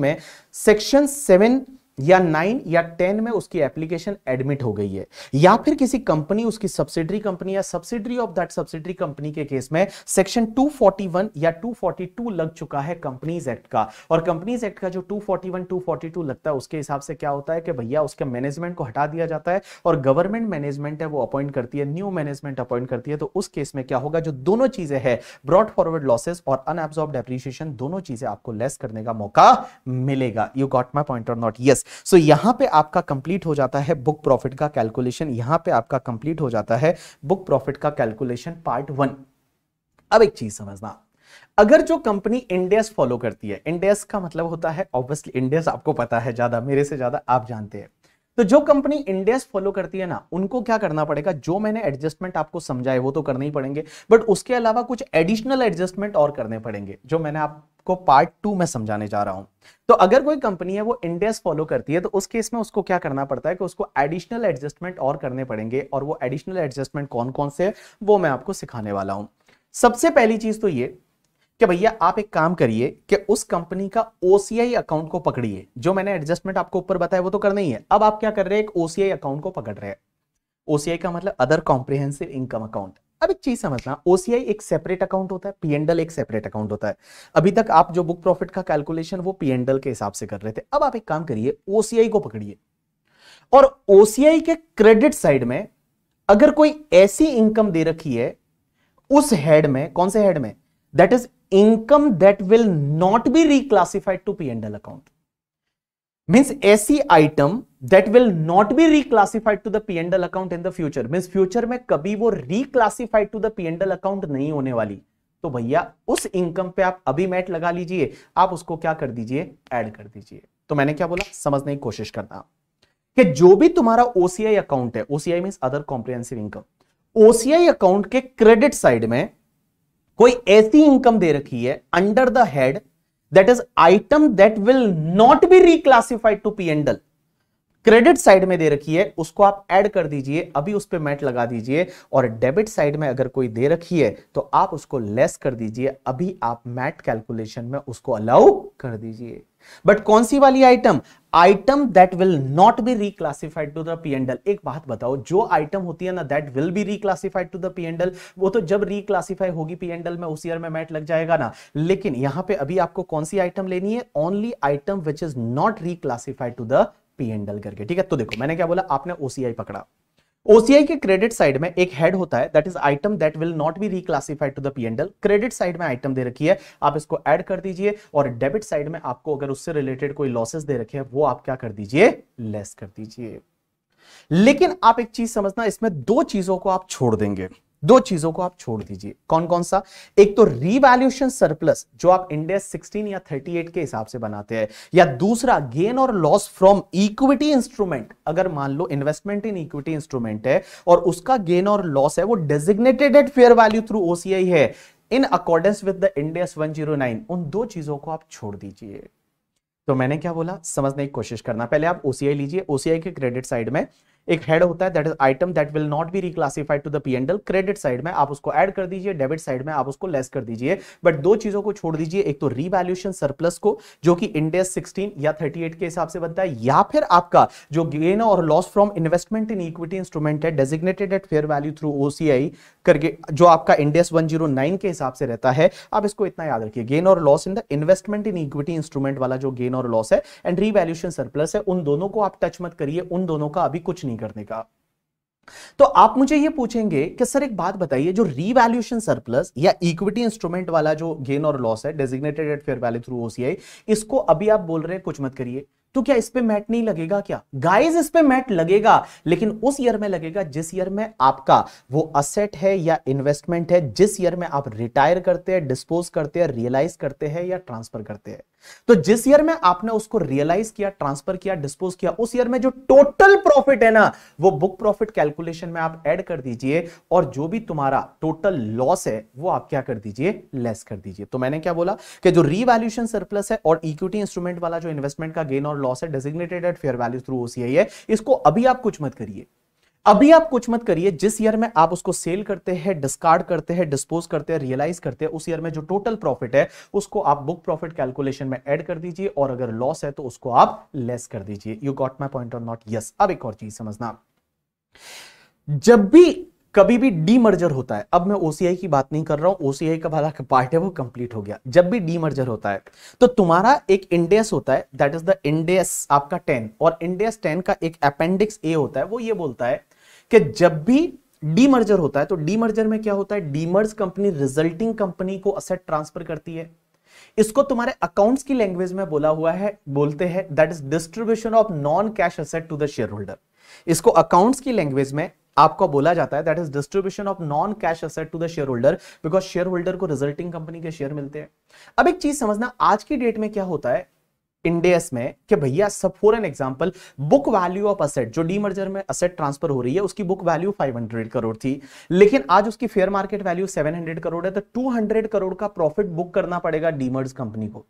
में सेक्शन सेवन या नाइन या टेन में उसकी एप्लीकेशन एडमिट हो गई है या फिर किसी कंपनी उसकी सब्सिडरी कंपनी या subsidiary of that subsidiary company के केस में सेक्शन 241 या 242 लग चुका है कंपनीज एक्ट का और कंपनीज एक्ट का जो 241 242 लगता है उसके हिसाब से क्या होता है कि भैया उसके मैनेजमेंट को हटा दिया जाता है और गवर्नमेंट मैनेजमेंट है वो अपॉइंट करती है न्यू मैनेजमेंट अपॉइंट करती है तो उस केस में क्या होगा जो दोनों चीजें है ब्रॉड फॉरवर्ड लॉसेस और अनएब्सॉर्ब एप्रिशिएशन दोनों चीजें आपको लेस करने का मौका मिलेगा यू गॉट माई पॉइंट और नॉट यस सो so, यहां पे आपका कंप्लीट हो जाता है बुक प्रॉफिट का कैलकुलेशन यहां पे आपका कंप्लीट हो जाता है बुक प्रॉफिट का कैलकुलेशन पार्ट वन अब एक चीज समझना अगर जो कंपनी इंडेस फॉलो करती है इंडेस का मतलब होता है ऑब्वियसली इंडेस आपको पता है ज्यादा मेरे से ज्यादा आप जानते हैं तो जो कंपनी इंडेक्स फॉलो करती है ना उनको क्या करना पड़ेगा जो मैंने एडजस्टमेंट आपको समझाए वो तो करने ही पड़ेंगे बट उसके अलावा कुछ एडिशनल एडजस्टमेंट और करने पड़ेंगे जो मैंने आपको पार्ट टू में समझाने जा रहा हूं तो अगर कोई कंपनी है वो इंडेक्स फॉलो करती है तो उस केस में उसको क्या करना पड़ता है कि उसको एडिशनल एडजस्टमेंट और करने पड़ेंगे और वो एडिशनल एडजस्टमेंट कौन कौन से है वो मैं आपको सिखाने वाला हूं सबसे पहली चीज तो ये कि भैया आप एक काम करिए कि उस कंपनी का ओसीआई अकाउंट को पकड़िए जो मैंने एडजस्टमेंट आपको ऊपर बताया वो तो करना ही है अब आप क्या कर रहे हैं एक ओसीआई अकाउंट को पकड़ रहे हैं ओसीआई का मतलब अदर कॉम्प्रिहेंसिव इनकम अकाउंट अब एक चीज समझना ओसीआई एक सेपरेट अकाउंट होता है पीएनडल एक सेपरेट अकाउंट होता है अभी तक आप जो बुक प्रॉफिट का कैलकुलेशन वो पीएनडल के हिसाब से कर रहे थे अब आप एक काम करिए ओसीआई को पकड़िए और ओसीआई के क्रेडिट साइड में अगर कोई ऐसी इनकम दे रखी है उस हेड में कौन से हेड में that is income that will not be reclassified to P and L account means ऐसी item that will not be reclassified to the P and L account in the future means future में कभी वो reclassified to the P and L account नहीं होने वाली तो भैया उस इनकम पे आप अभी मैट लगा लीजिए आप उसको क्या कर दीजिए एड कर दीजिए तो मैंने क्या बोला समझने की कोशिश करना कि जो भी तुम्हारा ओसीआई अकाउंट है OCI mean other comprehensive income OCI account के क्रेडिट साइड में कोई ऐसी इनकम दे रखी है under the head that is item that will not be reclassified to P and L credit side में दे रखी है उसको आप ऐड कर दीजिए अभी उस पर मैट लगा दीजिए और डेबिट साइड में अगर कोई दे रखी है तो आप उसको लेस कर दीजिए अभी आप मैट कैलकुलेशन में उसको अलाउ कर दीजिए बट कौन सी वाली item item that will not be reclassified to the P and L एक बात बताओ जो आइटम होती है ना that will be reclassified to the P and L वो तो जब रिक्लासिफाई होगी पीएनडल में उस ईयर में मैट लग जाएगा ना लेकिन यहां पे अभी आपको कौन सी आइटम लेनी है only item which is not reclassified to the P and L करके ठीक है तो देखो मैंने क्या बोला आपने ओसीआई पकड़ा ओसीआई के क्रेडिट साइड में एक हेड होता है that is item that will not be reclassified to the P and L credit side में आइटम दे रखी है आप इसको ऐड कर दीजिए और डेबिट साइड में आपको अगर उससे रिलेटेड कोई लॉसेस दे रखे हैं वो आप क्या कर दीजिए लेस कर दीजिए लेकिन आप एक चीज समझना इसमें दो चीजों को आप छोड़ देंगे दो चीजों को आप छोड़ दीजिए कौन कौन सा एक तो रिवैल्यूशन सरप्लस जो आप इंडेक्स 16 या 38 के हिसाब से बनाते हैं या दूसरा गेन और लॉस फ्रॉम इक्विटी इंस्ट्रूमेंट अगर मान लो इन्वेस्टमेंट इन इक्विटी इंस्ट्रूमेंट है और उसका गेन और लॉस है वो designated at fair value through OCI है in accordance with the Ind AS 109 उन दो चीजों को आप छोड़ दीजिए तो मैंने क्या बोला समझने की कोशिश करना पहले आप ओसीआई लीजिए ओसीआई के क्रेडिट साइड में एक हेड होता है that is item that will not be reclassified to the P and L credit side में आप उसको ऐड कर दीजिए डेबिट साइड में आप उसको लेस कर दीजिए बट दो चीजों को छोड़ दीजिए एक तो रीवैल्यूशन सरप्लस को जो कि इंडेस 16 या थर्टी एट के हिसाब से बनता है या फिर आपका जो गेन और loss from investment in equity instrument है designated at fair value through OCI करके जो आपका इंडेस वन जीरो नाइन के हिसाब से रहता है आप इसको इतना याद रखिए गेन और loss in the investment in equity instrument वाला जो गेन और लॉस है एंड रीवैल्यूशन सरप्लस है उन दोनों को आप टच मत करिए उन दोनों का अभी कुछ नहीं नहीं करने का तो आप मुझे ये पूछेंगे कि सर एक बात बताइए जो रिवैल्यूशन सरप्लस या इक्विटी इंस्ट्रूमेंट वाला जो गेन और लॉस है designated at fair value through OCI इसको अभी आप बोल रहे हैं कुछ मत करिए तो क्या इस पे मैट नहीं लगेगा क्या गाइस इस पे मैट लगेगा लेकिन उस ईयर में लगेगा जिस ईयर में आपका वो असेट है या इन्वेस्टमेंट है जिस ईयर में आप रिटायर करते हैं डिस्पोज करते हैं रियलाइज करते हैं या ट्रांसफर करते हैं तो जिस ईयर में आपने उसको रियलाइज किया ट्रांसफर किया डिस्पोज किया उस ईयर में जो टोटल प्रॉफिट है ना वो बुक प्रॉफिट कैलकुलेशन में आप ऐड कर दीजिए और जो भी तुम्हारा टोटल लॉस है वो आप क्या कर दीजिए लेस कर दीजिए तो मैंने क्या बोला कि जो रीवैल्यूशन सरप्लस है और इक्विटी इंस्ट्रूमेंट वाला जो इन्वेस्टमेंट का गेन और लॉस है designated at fair value through OCI है इसको अभी आप कुछ मत करिए अभी आप कुछ मत करिए जिस ईयर में आप उसको सेल करते हैं डिस्कार्ड करते हैं डिस्पोज करते हैं रियलाइज करते हैं उस ईयर में जो टोटल प्रॉफिट है उसको आप बुक प्रॉफिट कैलकुलेशन में ऐड कर दीजिए और अगर लॉस है तो उसको आप लेस कर दीजिए यू गॉट माई पॉइंट और नॉट यस अब एक और चीज समझना जब भी कभी भी डी मर्जर होता है अब मैं ओसीआई की बात नहीं कर रहा हूं ओसीआई का वाला पार्ट है वो कंप्लीट हो गया जब भी डी मर्जर होता है तो तुम्हारा एक इंडेस होता है दैट इज द इंडेस आपका टेन और इंडेस टेन का एक अपेंडिक्स ए होता है वो ये बोलता है कि जब भी डीमर्जर होता है तो डीमर्जर में क्या होता है डीमर्ज कंपनी रिजल्टिंग कंपनी को असेट ट्रांसफर करती है इसको तुम्हारे अकाउंट्स की लैंग्वेज में बोला हुआ है बोलते हैं that is distribution of non cash asset to the shareholder इसको अकाउंट्स की लैंग्वेज में आपको बोला जाता है that is distribution of non cash asset to the shareholder because shareholder को रिजल्टिंग कंपनी के शेयर मिलते हैं अब एक चीज समझना आज की डेट में क्या होता है इंडेस में कि भैया सब for an example book value of asset जो डी मर्जर में असेट ट्रांसफर हो रही है उसकी बुक वैल्यू 500 करोड़ थी लेकिन आज उसकी फेयर मार्केट वैल्यू 700 करोड़ है तो 200 करोड़ का प्रॉफिट बुक करना पड़ेगा डी मर्ज कंपनी को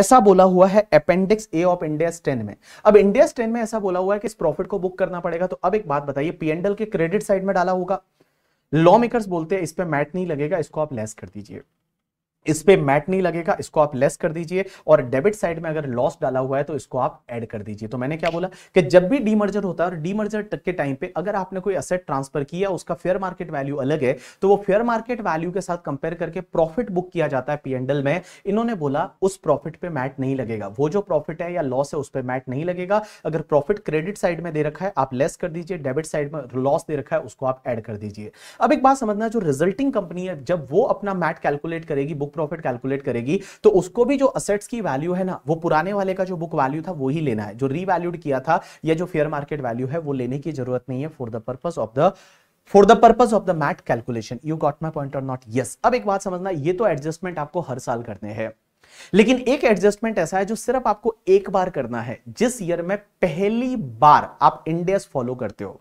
ऐसा बोला हुआ है appendix A of Ind AS ten में अब इंडियस टेन में ऐसा बोला हुआ है कि इस प्रॉफिट को बुक करना पड़ेगा तो अब एक बात बताइए पीएनडल के क्रेडिट साइड में डाला होगा लॉ मेकर्स बोलते हैं इस पर मैट नहीं लगेगा इसको आप लेस कर दीजिए इस पे मैट नहीं लगेगा इसको आप लेस कर दीजिए और डेबिट साइड में अगर लॉस डाला हुआ है तो इसको आप ऐड कर दीजिए तो मैंने क्या बोला कि जब भी डीमर्जर होता है और डीमर्जर के टाइम पे अगर आपने कोई असेट ट्रांसफर किया उसका फेयर मार्केट वैल्यू अलग है तो वो फेयर मार्केट वैल्यू के साथ कंपेयर करके प्रॉफिट बुक किया जाता है एंडल में इन्होंने बोला उस प्रॉफिट पे मैट नहीं लगेगा वो जो प्रॉफिट है या लॉस है उस पर मैट नहीं लगेगा अगर प्रॉफिट क्रेडिट साइड में दे रखा है आप लेस कर दीजिए डेबिट साइड में लॉस दे रखा है उसको आप एड कर दीजिए अब एक बात समझना जो रिजल्टिंग कंपनी है जब वो अपना मैट कैलकुलेट करेगी बुक बुक प्रॉफिट कैलकुलेट करेगी तो उसको भी जो असेट्स की वैल्यू है ना वो पुराने वाले का जो बुक वैल्यू था वो ही लेना है जो रीवैल्यूड किया था या जो फेयर मार्केट वैल्यू है वो लेने की जरूरत नहीं है for the purpose of the for the purpose of the MAT calculation you got my point और नॉट यस अब एक बात समझना ये तो एडजस्टमेंट आपको हर साल करने हैं लेकिन एक एडजस्टमेंट ऐसा है जो सिर्फ आपको एक बार करना है जिस ईयर में पहली बार आप इंडेस फॉलो करते हो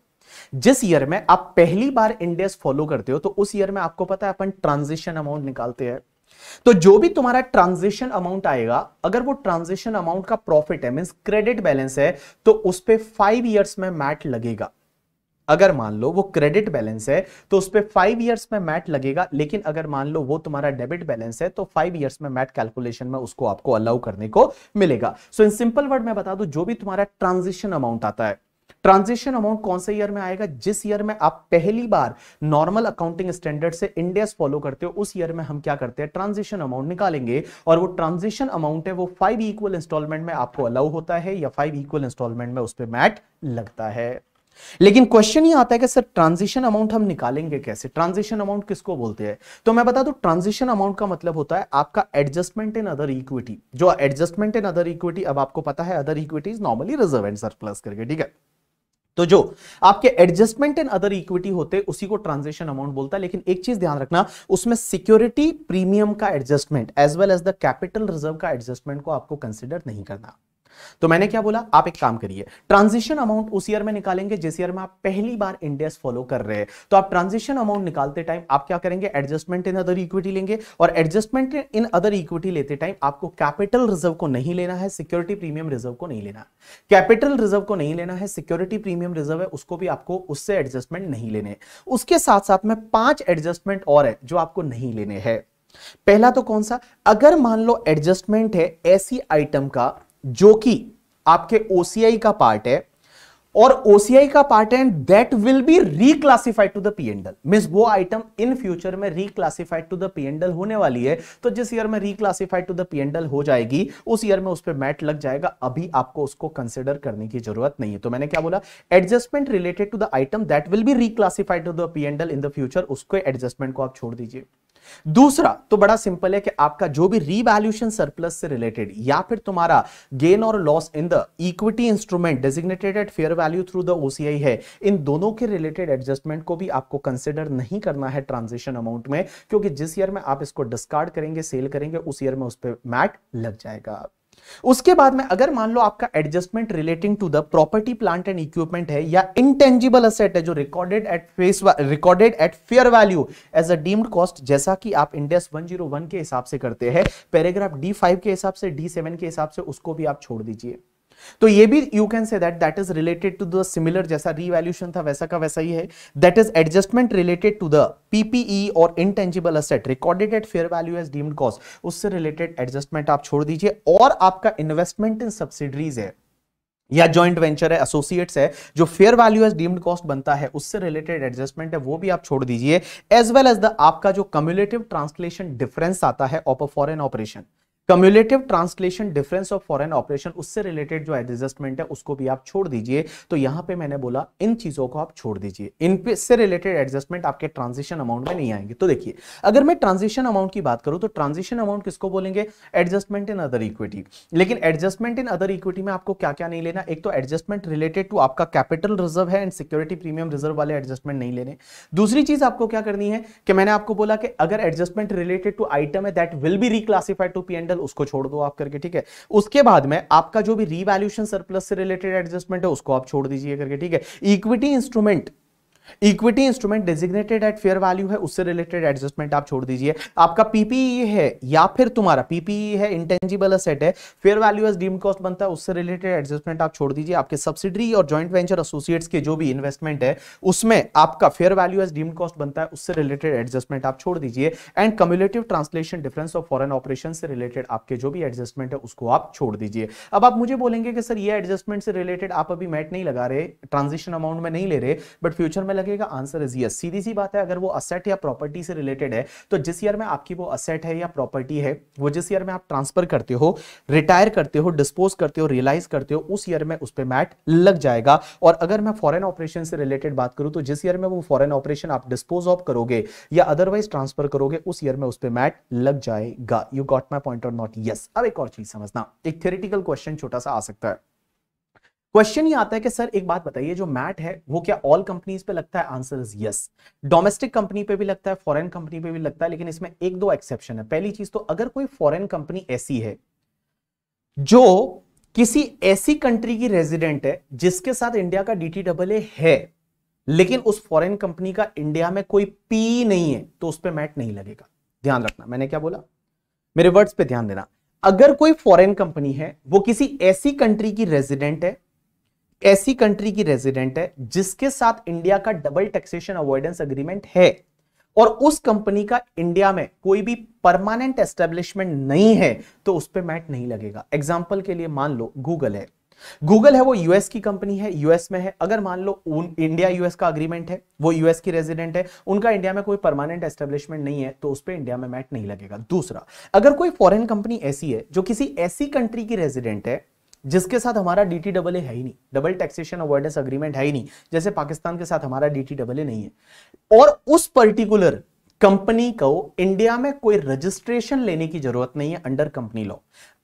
जिस ईयर में आप पहली बार इंडेस फॉलो करते हो तो उस ईयर में आपको पता है अपन ट्रांजिशन अमाउंट निकालते हैं तो जो भी तुम्हारा ट्रांजेक्शन अमाउंट आएगा अगर वो ट्रांजेक्शन अमाउंट का प्रॉफिट है मीन क्रेडिट बैलेंस है तो उस पर फाइव ईयर्स में मैट लगेगा अगर मान लो वो क्रेडिट बैलेंस है तो उस पर फाइव ईयर्स में मैट लगेगा लेकिन अगर मान लो वो तुम्हारा डेबिट बैलेंस है तो फाइव ईयर्स में मैट कैलकुलेशन में उसको आपको अलाउ करने को मिलेगा सो इन सिंपल वर्ड में बता दू जो भी तुम्हारा ट्रांजेक्शन अमाउंट आता है ट्रांजिशन अमाउंट कौन से ईयर में आएगा जिस ईयर में आप पहली बार नॉर्मल अकाउंटिंग स्टैंडर्ड से इंडेक्स फॉलो करते हो उस ईयर में हम क्या करते हैं ट्रांजिशन अमाउंट निकालेंगे और वो ट्रांजिशन अमाउंट है वो फाइव इक्वल इंस्टॉलमेंट में आपको अलाउ होता है या फाइव इक्वल इंस्टॉलमेंट में उस पर मैट लगता है लेकिन क्वेश्चन ये आता है कि सर ट्रांजिशन अमाउंट हम निकालेंगे कैसे ट्रांजिशन अमाउंट किसको बोलते हैं तो मैं बता दू ट्रांजिशन अमाउंट का मतलब होता है आपका एडजस्टमेंट इन अदर इक्विटी जो एडजस्टमेंट इन अदर इक्विटी अब आपको पता है other equity is normally reserve and surplus करके ठीक है तो जो आपके एडजस्टमेंट एंड अदर इक्विटी होते उसी को ट्रांजेक्शन अमाउंट बोलता है लेकिन एक चीज ध्यान रखना उसमें सिक्योरिटी प्रीमियम का adjustment as well as the capital reserve का एडजस्टमेंट को आपको कंसिडर नहीं करना तो मैंने क्या बोला आप एक काम करिए ट्रांजिशन अमाउंट उस ईयर में निकालेंगे जिस ईयर में आप पहली बार इंडेस फॉलो कर रहे हैं तो आप ट्रांजिशन अमाउंट निकालते टाइम आप क्या करेंगे एडजस्टमेंट इन अदर इक्विटी लेंगे और एडजस्टमेंट इन अदर इक्विटी लेते टाइम आपको कैपिटल रिजर्व को नहीं लेना है सिक्योरिटी प्रीमियम रिजर्व को नहीं लेना कैपिटल रिजर्व को नहीं लेना है सिक्योरिटी प्रीमियम रिजर्व है उसको भी आपको उससे एडजस्टमेंट नहीं लेने उसके साथ साथ में पांच एडजस्टमेंट और है जो आपको नहीं लेने हैं पहला तो कौन सा अगर मान लो एडजस्टमेंट है ऐसी आइटम का जो कि आपके ओसीआई का पार्ट है और ओसीआई का part and that will be reclassified to the P and L mean वो आइटम इन फ्यूचर में रीक्लासिफाइड टू द पीएनडल होने वाली है तो जिस ईयर में रीक्लासिफाइड टू द पीएनडल हो जाएगी उस ईयर में उस पर मैट लग जाएगा अभी आपको उसको कंसिडर करने की जरूरत नहीं है तो मैंने क्या बोला adjustment related to the item that will be reclassified to the P and L in the future उसको एडजस्टमेंट को आप छोड़ दीजिए दूसरा तो बड़ा सिंपल है कि आपका जो भी रीवैल्यूशन सरप्लस से रिलेटेड या फिर तुम्हारा गेन और loss in the equity instrument designated at fair value through the OCI है इन दोनों के रिलेटेड एडजस्टमेंट को भी आपको कंसिडर नहीं करना है ट्रांजेक्शन अमाउंट में क्योंकि जिस ईयर में आप इसको डिस्कार्ड करेंगे सेल करेंगे उस ईयर में उस पर मैट लग जाएगा उसके बाद में अगर मान लो आपका adjustment relating to the property plant and equipment है या इनटेंजिबल असेट है जो recorded at face recorded at fair value as a deemed cost जैसा कि आप इंडेस 101 के हिसाब से करते हैं पैराग्राफ फाइव के हिसाब से डी सेवन के हिसाब से उसको भी आप छोड़ दीजिए तो ये भी you can say that that is related to the similar जैसा रिवैल्यूशन था वैसा का वैसा ही है that is adjustment related to the PPE और intangible asset recorded at fair value as deemed cost उससे रिलेटेड एडजस्टमेंट आप छोड़ दीजिए और आपका इन्वेस्टमेंट इन सब्सिडरीज है या जॉइंट वेंचर है एसोसिएट्स है जो fair value as deemed cost बनता है उससे रिलेटेड एडजस्टमेंट है वो भी आप छोड़ दीजिए एज वेल एज द आपका जो कम्युलेटिव ट्रांसलेशन डिफरेंस आता है of a foreign operation cumulative translation difference of foreign operation उससे रिलेटेड जो एडजस्टमेंट है उसको भी आप छोड़ दीजिए तो यहां पे मैंने बोला इन चीजों को आप छोड़ दीजिए इन से रिलेटेड एडजस्टमेंट आपके ट्रांजिशन अमाउंट में नहीं आएंगे तो देखिए अगर मैं ट्रांजिशन अमाउंट की बात करूं तो ट्रांजिशन अमाउंट किसको बोलेंगे एडजस्टमेंट इन अदर इक्विटी लेकिन एडजस्टमेंट इन अदर इक्विटी में आपको क्या क्या नहीं लेना एक तो एडजस्टमेंट रिलेटेड टू आपका कैपिटल रिजर्व है एंड सिक्योरिटी प्रीमियम रिजर्व वाले एडजस्टमेंट नहीं लेने दूसरी चीज आपको क्या करनी है कि मैंने आपको बोला कि अगर एडजस्टमेंट रिलेटेड टू आइटम है that will be reclassified to P and L capital उसको छोड़ दो आप करके ठीक है उसके बाद में आपका जो भी रीवैल्यूशन सरप्लस से रिलेटेड एडजस्टमेंट है उसको आप छोड़ दीजिए करके ठीक है equity instrument equity instrument designated at fair value है उससे रिलेटेड एडजस्टमेंट आप छोड़ दीजिए आपका पीपीई e है या फिर तुम्हारा पीपीई e है इंटेंजिबल असेट है fair value as deemed cost बनता है उससे रिलेटेड एडजस्टमेंट आप छोड़ दीजिए आपके सब्सिडी और ज्वाइंट वेंचर एसोसिएट्स के जो भी इन्वेस्टमेंट है उसमें आपका fair value as deemed cost बनता है उससे रिलेटेड एडजस्टमेंट आप छोड़ दीजिए and cumulative translation difference of foreign operation से रिलेटेड आपके जो भी एडजस्टमेंट है उसको आप छोड़ दीजिए अब आप मुझे बोलेंगे कि सर ये एडजस्टमेंट से रिलेटेड आप अभी मैट नहीं लगा रहे ट्रांजेक्शन अमाउंट में नहीं ले रहे बट फ्यूचर में लगेगा आंसर इज यस सीधी सी बात है अगर वो असेट या प्रॉपर्टी से रिलेटेड है तो जिस ईयर में आपकी वो असेट है या प्रॉपर्टी है वो जिस ईयर में आप ट्रांसफर करते हो रिटायर करते हो डिस्पोज करते हो रियलाइज करते हो उस ईयर में उस पर मैट लग जाएगा और अगर मैं फॉरन ऑपरेशन से रिलेटेड बात करूं तो जिस ईयर में वो फॉरन ऑपरेशन आप डिस्पोज ऑफ करोगे या अदरवाइज ट्रांसफर करोगे उस ईयर में उस पर मैट लग जाएगा यू गॉट माई पॉइंट और नॉट यस अब एक और चीज समझना एक थेरिटिकल क्वेश्चन छोटा सा आ सकता है क्वेश्चन ये आता है कि सर एक बात बताइए जो मैट है वो क्या ऑल कंपनीज पे लगता है answer is yes domestic company पे भी लगता है फॉरेन कंपनी पे भी लगता है लेकिन इसमें एक दो एक्सेप्शन है पहली चीज तो अगर कोई फॉरेन कंपनी ऐसी है जो किसी ऐसी कंट्री की रेजिडेंट है जिसके साथ इंडिया का डी डबल है लेकिन उस फॉरेन कंपनी का इंडिया में कोई पी नहीं है तो उस पर मैट नहीं लगेगा ध्यान रखना मैंने क्या बोला मेरे वर्ड्स पे ध्यान देना अगर कोई फॉरेन कंपनी है वो किसी ऐसी कंट्री की रेजिडेंट है ऐसी कंट्री की रेजिडेंट है जिसके साथ इंडिया का डबल टैक्सेशन अवॉइडेंस अग्रीमेंट है और उस कंपनी का इंडिया में कोई भी परमानेंट एस्टेब्लिशमेंट नहीं है तो उस पर मैट नहीं लगेगा एग्जाम्पल के लिए मान लो गूगल है गूगल है वो यूएस की कंपनी है यूएस में है अगर मान लो उन इंडिया यूएस का अग्रीमेंट है वो यूएस की रेजिडेंट है उनका इंडिया में कोई परमानेंट एस्टेब्लिशमेंट नहीं है तो उस पर इंडिया में मैट नहीं लगेगा दूसरा अगर कोई फॉरेन कंपनी ऐसी है जो किसी ऐसी कंट्री की रेजिडेंट है जिसके साथ हमारा डी टी डबल ए है ही नहीं डबल टैक्सेशन अवॉइडेंस अग्रीमेंट है ही नहीं जैसे पाकिस्तान के साथ हमारा डी टी डबल ए नहीं है और उस पर्टिकुलर कंपनी को इंडिया में कोई रजिस्ट्रेशन लेने की जरूरत नहीं है under company law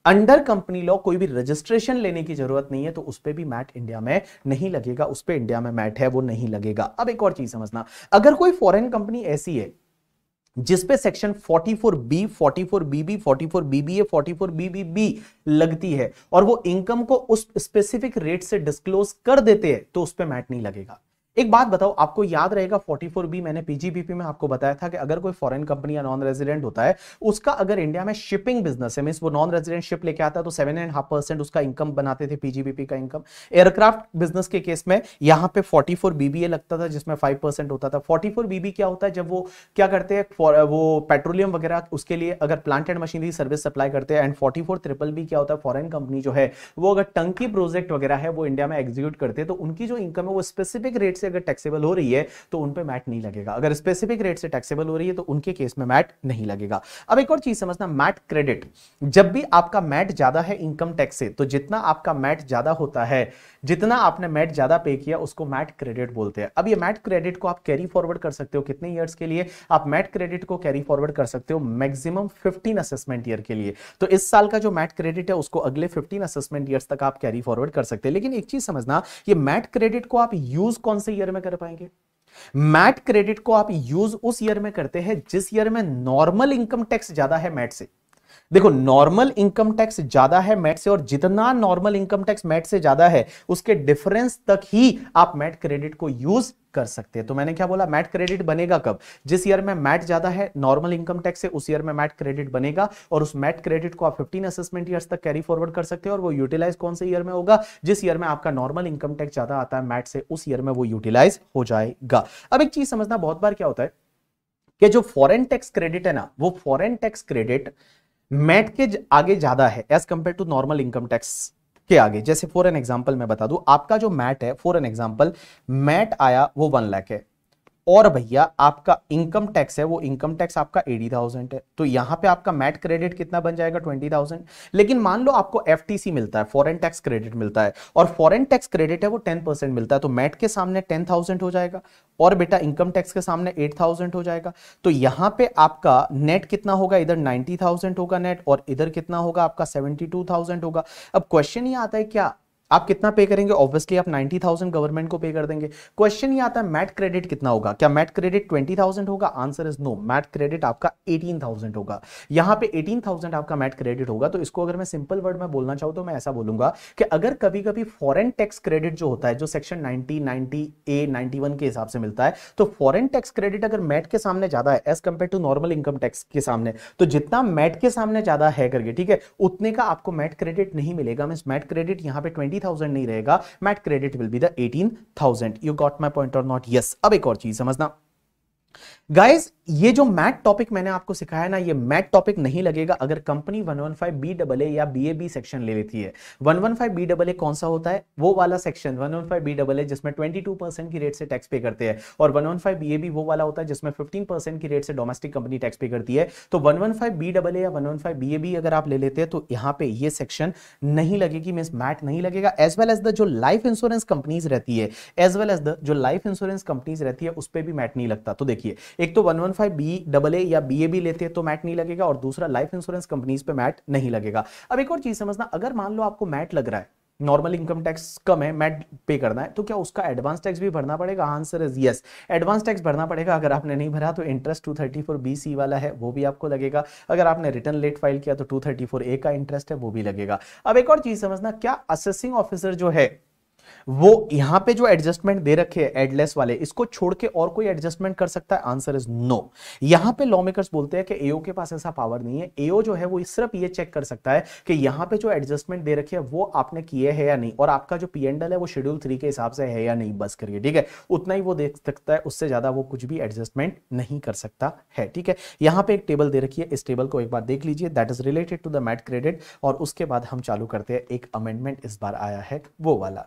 under company law कोई भी रजिस्ट्रेशन लेने की जरूरत नहीं है तो उस पर भी मैट इंडिया में नहीं लगेगा उस पर इंडिया में मैट है वो नहीं लगेगा अब एक और चीज समझना अगर कोई फॉरेन कंपनी ऐसी है जिसपे section B four B B B लगती है और वो इनकम को उस स्पेसिफिक रेट से डिस्क्लोज कर देते हैं तो उस पर मैट नहीं लगेगा एक बात बताओ आपको याद रहेगा बी मैंने पीजीबीपी में आपको बताया था कि अगर कोई फॉरेन कंपनी या नॉन रेजिडेंट होता है उसका अगर इंडिया में शिपिंग बिजनेस है मीन वो नॉन रेजिडेंट शिप लेके आता है तो सेवन एंड हाफ परसेंट उसका इनकम बनाते थे पीजीबीपी का इनकम एयरक्राफ्ट बिजनेस के केस में यहाँ पे फोर्टी फोर बीबीए लगता था जिसमें फाइव परसेंट होता था फोर्टी फोर बीबी क्या होता है जब वो क्या करते हैं वो पेट्रोलियम वगैरह उसके लिए अगर plant and machinery service supply करते हैं and forty four triple B क्या होता है फॉरन कंपनी जो है वो अगर टंकी प्रोजेक्ट वगैरह है वो इंडिया में एग्जीक्यूट करते हैं तो उनकी जो इनकम है वो स्पेसिफिक रेट से अगर टैक्सेबल हो रही है तो उन पर मैट नहीं लगेगा अगर स्पेसिफिक रेट से टैक्सेबल हो रही है तो उनके केस में मैट नहीं लगेगा अब एक और चीज समझना मैट क्रेडिट जब भी आपका मैट ज्यादा है इनकम टैक्स से तो जितना आपका मैट ज्यादा होता है जितना आपने मैट ज्यादा पे किया उसको मैट क्रेडिट बोलते हैं अब ये मैट क्रेडिट को आप कैरी फॉरवर्ड कर सकते हो कितने ईयर्स के लिए आप मैट क्रेडिट को कैरी फॉरवर्ड कर सकते हो मैक्सिमम 15 असेसमेंट ईयर के लिए तो इस साल का जो मैट क्रेडिट है उसको अगले 15 असेसमेंट ईयर्स तक आप कैरी फॉरवर्ड कर सकते हैं लेकिन एक चीज समझना ये मैट क्रेडिट को आप यूज कौन से ईयर में कर पाएंगे मैट क्रेडिट को आप यूज उस ईयर में करते हैं जिस ईयर में नॉर्मल इनकम टैक्स ज्यादा है मैट से देखो नॉर्मल इनकम टैक्स ज्यादा है मैट से और जितना नॉर्मल इनकम टैक्स मैट से ज्यादा है उसके डिफरेंस तक ही आप मैट क्रेडिट को यूज कर सकते हैं तो मैंने क्या बोला मैट क्रेडिट बनेगा कब जिस ईयर में मैट ज्यादा है नॉर्मल इनकम टैक्स से उस ईयर में मैट क्रेडिट बनेगा और उस मैट क्रेडिट को आप 15 असेसमेंट ईयर्स तक कैरी फॉरवर्ड कर सकते हैं और वो यूटिलाइज कौन से ईयर में होगा जिस ईयर में आपका नॉर्मल इनकम टैक्स ज्यादा आता है मैट से उस ईयर में वो यूटिलाइज हो जाएगा अब एक चीज समझना बहुत बार क्या होता है कि जो फॉरेन टैक्स क्रेडिट है ना वो फॉरेन टैक्स क्रेडिट मैट के आगे ज्यादा है as compare to normal income tax के आगे जैसे फॉर एन एग्जाम्पल मैं बता दूं आपका जो मैट है फॉर एन एग्जाम्पल मैट आया वो वन लाख है और भैया आपका इनकम टैक्स है वो इनकम टैक्स आपका एटी थाउजेंड है तो यहां पे आपका मैट क्रेडिट कितना बन जाएगा ट्वेंटी थाउजेंड लेकिन मान लो आपको एफ मिलता है फॉरेन टैक्स क्रेडिट मिलता है और फॉरेन टैक्स क्रेडिट है वो टेन परसेंट मिलता है तो मैट के सामने टेन थाउजेंड हो जाएगा और बेटा इनकम टैक्स के सामने एट थाउजेंड हो जाएगा तो यहां पे आपका नेट कितना होगा इधर नाइनटी थाउजेंड होगा नेट और इधर कितना होगा आपका सेवेंटी टू थाउजेंड होगा अब क्वेश्चन ये आता है क्या आप कितना पे करेंगे ऑब्वियसली आप 90,000 गवर्नमेंट को पे कर देंगे क्वेश्चन ये आता है मैट क्रेडिट कितना होगा क्या मैट क्रेडिट 20,000 होगा answer is no MAT credit आपका 18,000 होगा यहां पे 18,000 आपका मैट क्रेडिट होगा तो इसको अगर मैं सिंपल वर्ड में बोलना चाहूँ तो मैं ऐसा बोलूंगा कि अगर कभी कभी फॉरन टैक्स क्रेडिट जो होता है जो section ninety ninety A ninety one के हिसाब से मिलता है तो फॉरन टैक्स क्रेडिट अगर मैट के सामने ज्यादा है as compare to normal income tax के सामने तो जितना मैट के सामने ज्यादा है करके ठीक है उतने का आपको मैट क्रेडिट नहीं मिलेगा मीन मैट क्रेडिट यहाँ पे ट्वेंटी ट्वेंटी थाउजेंड नहीं रहेगा MAT credit will be the eighteen thousand you got my point और नॉट यस अब एक और चीज समझना गाइज ये जो मैट टॉपिक मैंने आपको सिखाया ना ये मैट टॉपिक नहीं लगेगा अगर कंपनी 115 बी डबल ए या बी ए बी सेक्शन ले लेती है 115 बी डबल ए कौन सा होता है वो वाला सेक्शन 115 बी डबल ए जिसमें टू परसेंट की रेट से टैक्स पे करते हैं और 115 बी ए बी वो वाला होता है जिसमें फिफ्टीन परसेंट की रेट से डोमेस्टिक कंपनी टैक्स पे करती है तो 115 बी डबल ए या 115 बी ए बी अगर आप ले लेते हैं तो यहाँ पे ये सेक्शन नहीं लगेगी मीन मैट नहीं लगेगा एज वेल एज द जो लाइफ इंश्योरेंस कंपनीज रहती है एज वेल एज द जो लाइफ इंश्योरेंस कंपनीज रहती है उस पर भी मैट नहीं लगता तो देखिए एक तो one one five B double A या बी ए भी लेते हैं तो मैट नहीं लगेगा और दूसरा लाइफ इंश्योरेंस कंपनीज पे मैट नहीं लगेगा अब एक और चीज समझना अगर मान लो आपको मैट लग रहा है नॉर्मल इनकम टैक्स कम है मैट पे करना है तो क्या उसका एडवांस टैक्स भी भरना पड़ेगा answer is yes advance tax भरना पड़ेगा अगर आपने नहीं भरा तो interest two thirty four B C वाला है वो भी आपको लगेगा अगर आपने रिटर्न लेट फाइल किया तो टू थर्टी फोर ए का इंटरेस्ट है वो भी लगेगा अब एक और चीज समझना क्या असेसिंग ऑफिसर जो है वो यहां पे जो एडजस्टमेंट दे रखे है एडलेस वाले इसको छोड़ के और कोई एडजस्टमेंट कर सकता है आंसर इज नो यहां पे लॉ मेकर्स बोलते हैं कि एओ के पास ऐसा पावर नहीं है एओ जो है वो सिर्फ ये चेक कर सकता है कि यहां पे जो एडजस्टमेंट दे रखे है वो आपने किए है या नहीं और आपका जो पीएनडल है वो शेड्यूल थ्री के हिसाब से है या नहीं बस करिए ठीक है उतना ही वो देख सकता है उससे ज्यादा वो कुछ भी एडजस्टमेंट नहीं कर सकता है ठीक है यहां पर एक टेबल दे रखी है इस टेबल को एक बार देख लीजिए that is related to the MAT credit और उसके बाद हम चालू करते हैं एक अमेंडमेंट इस बार आया है वो वाला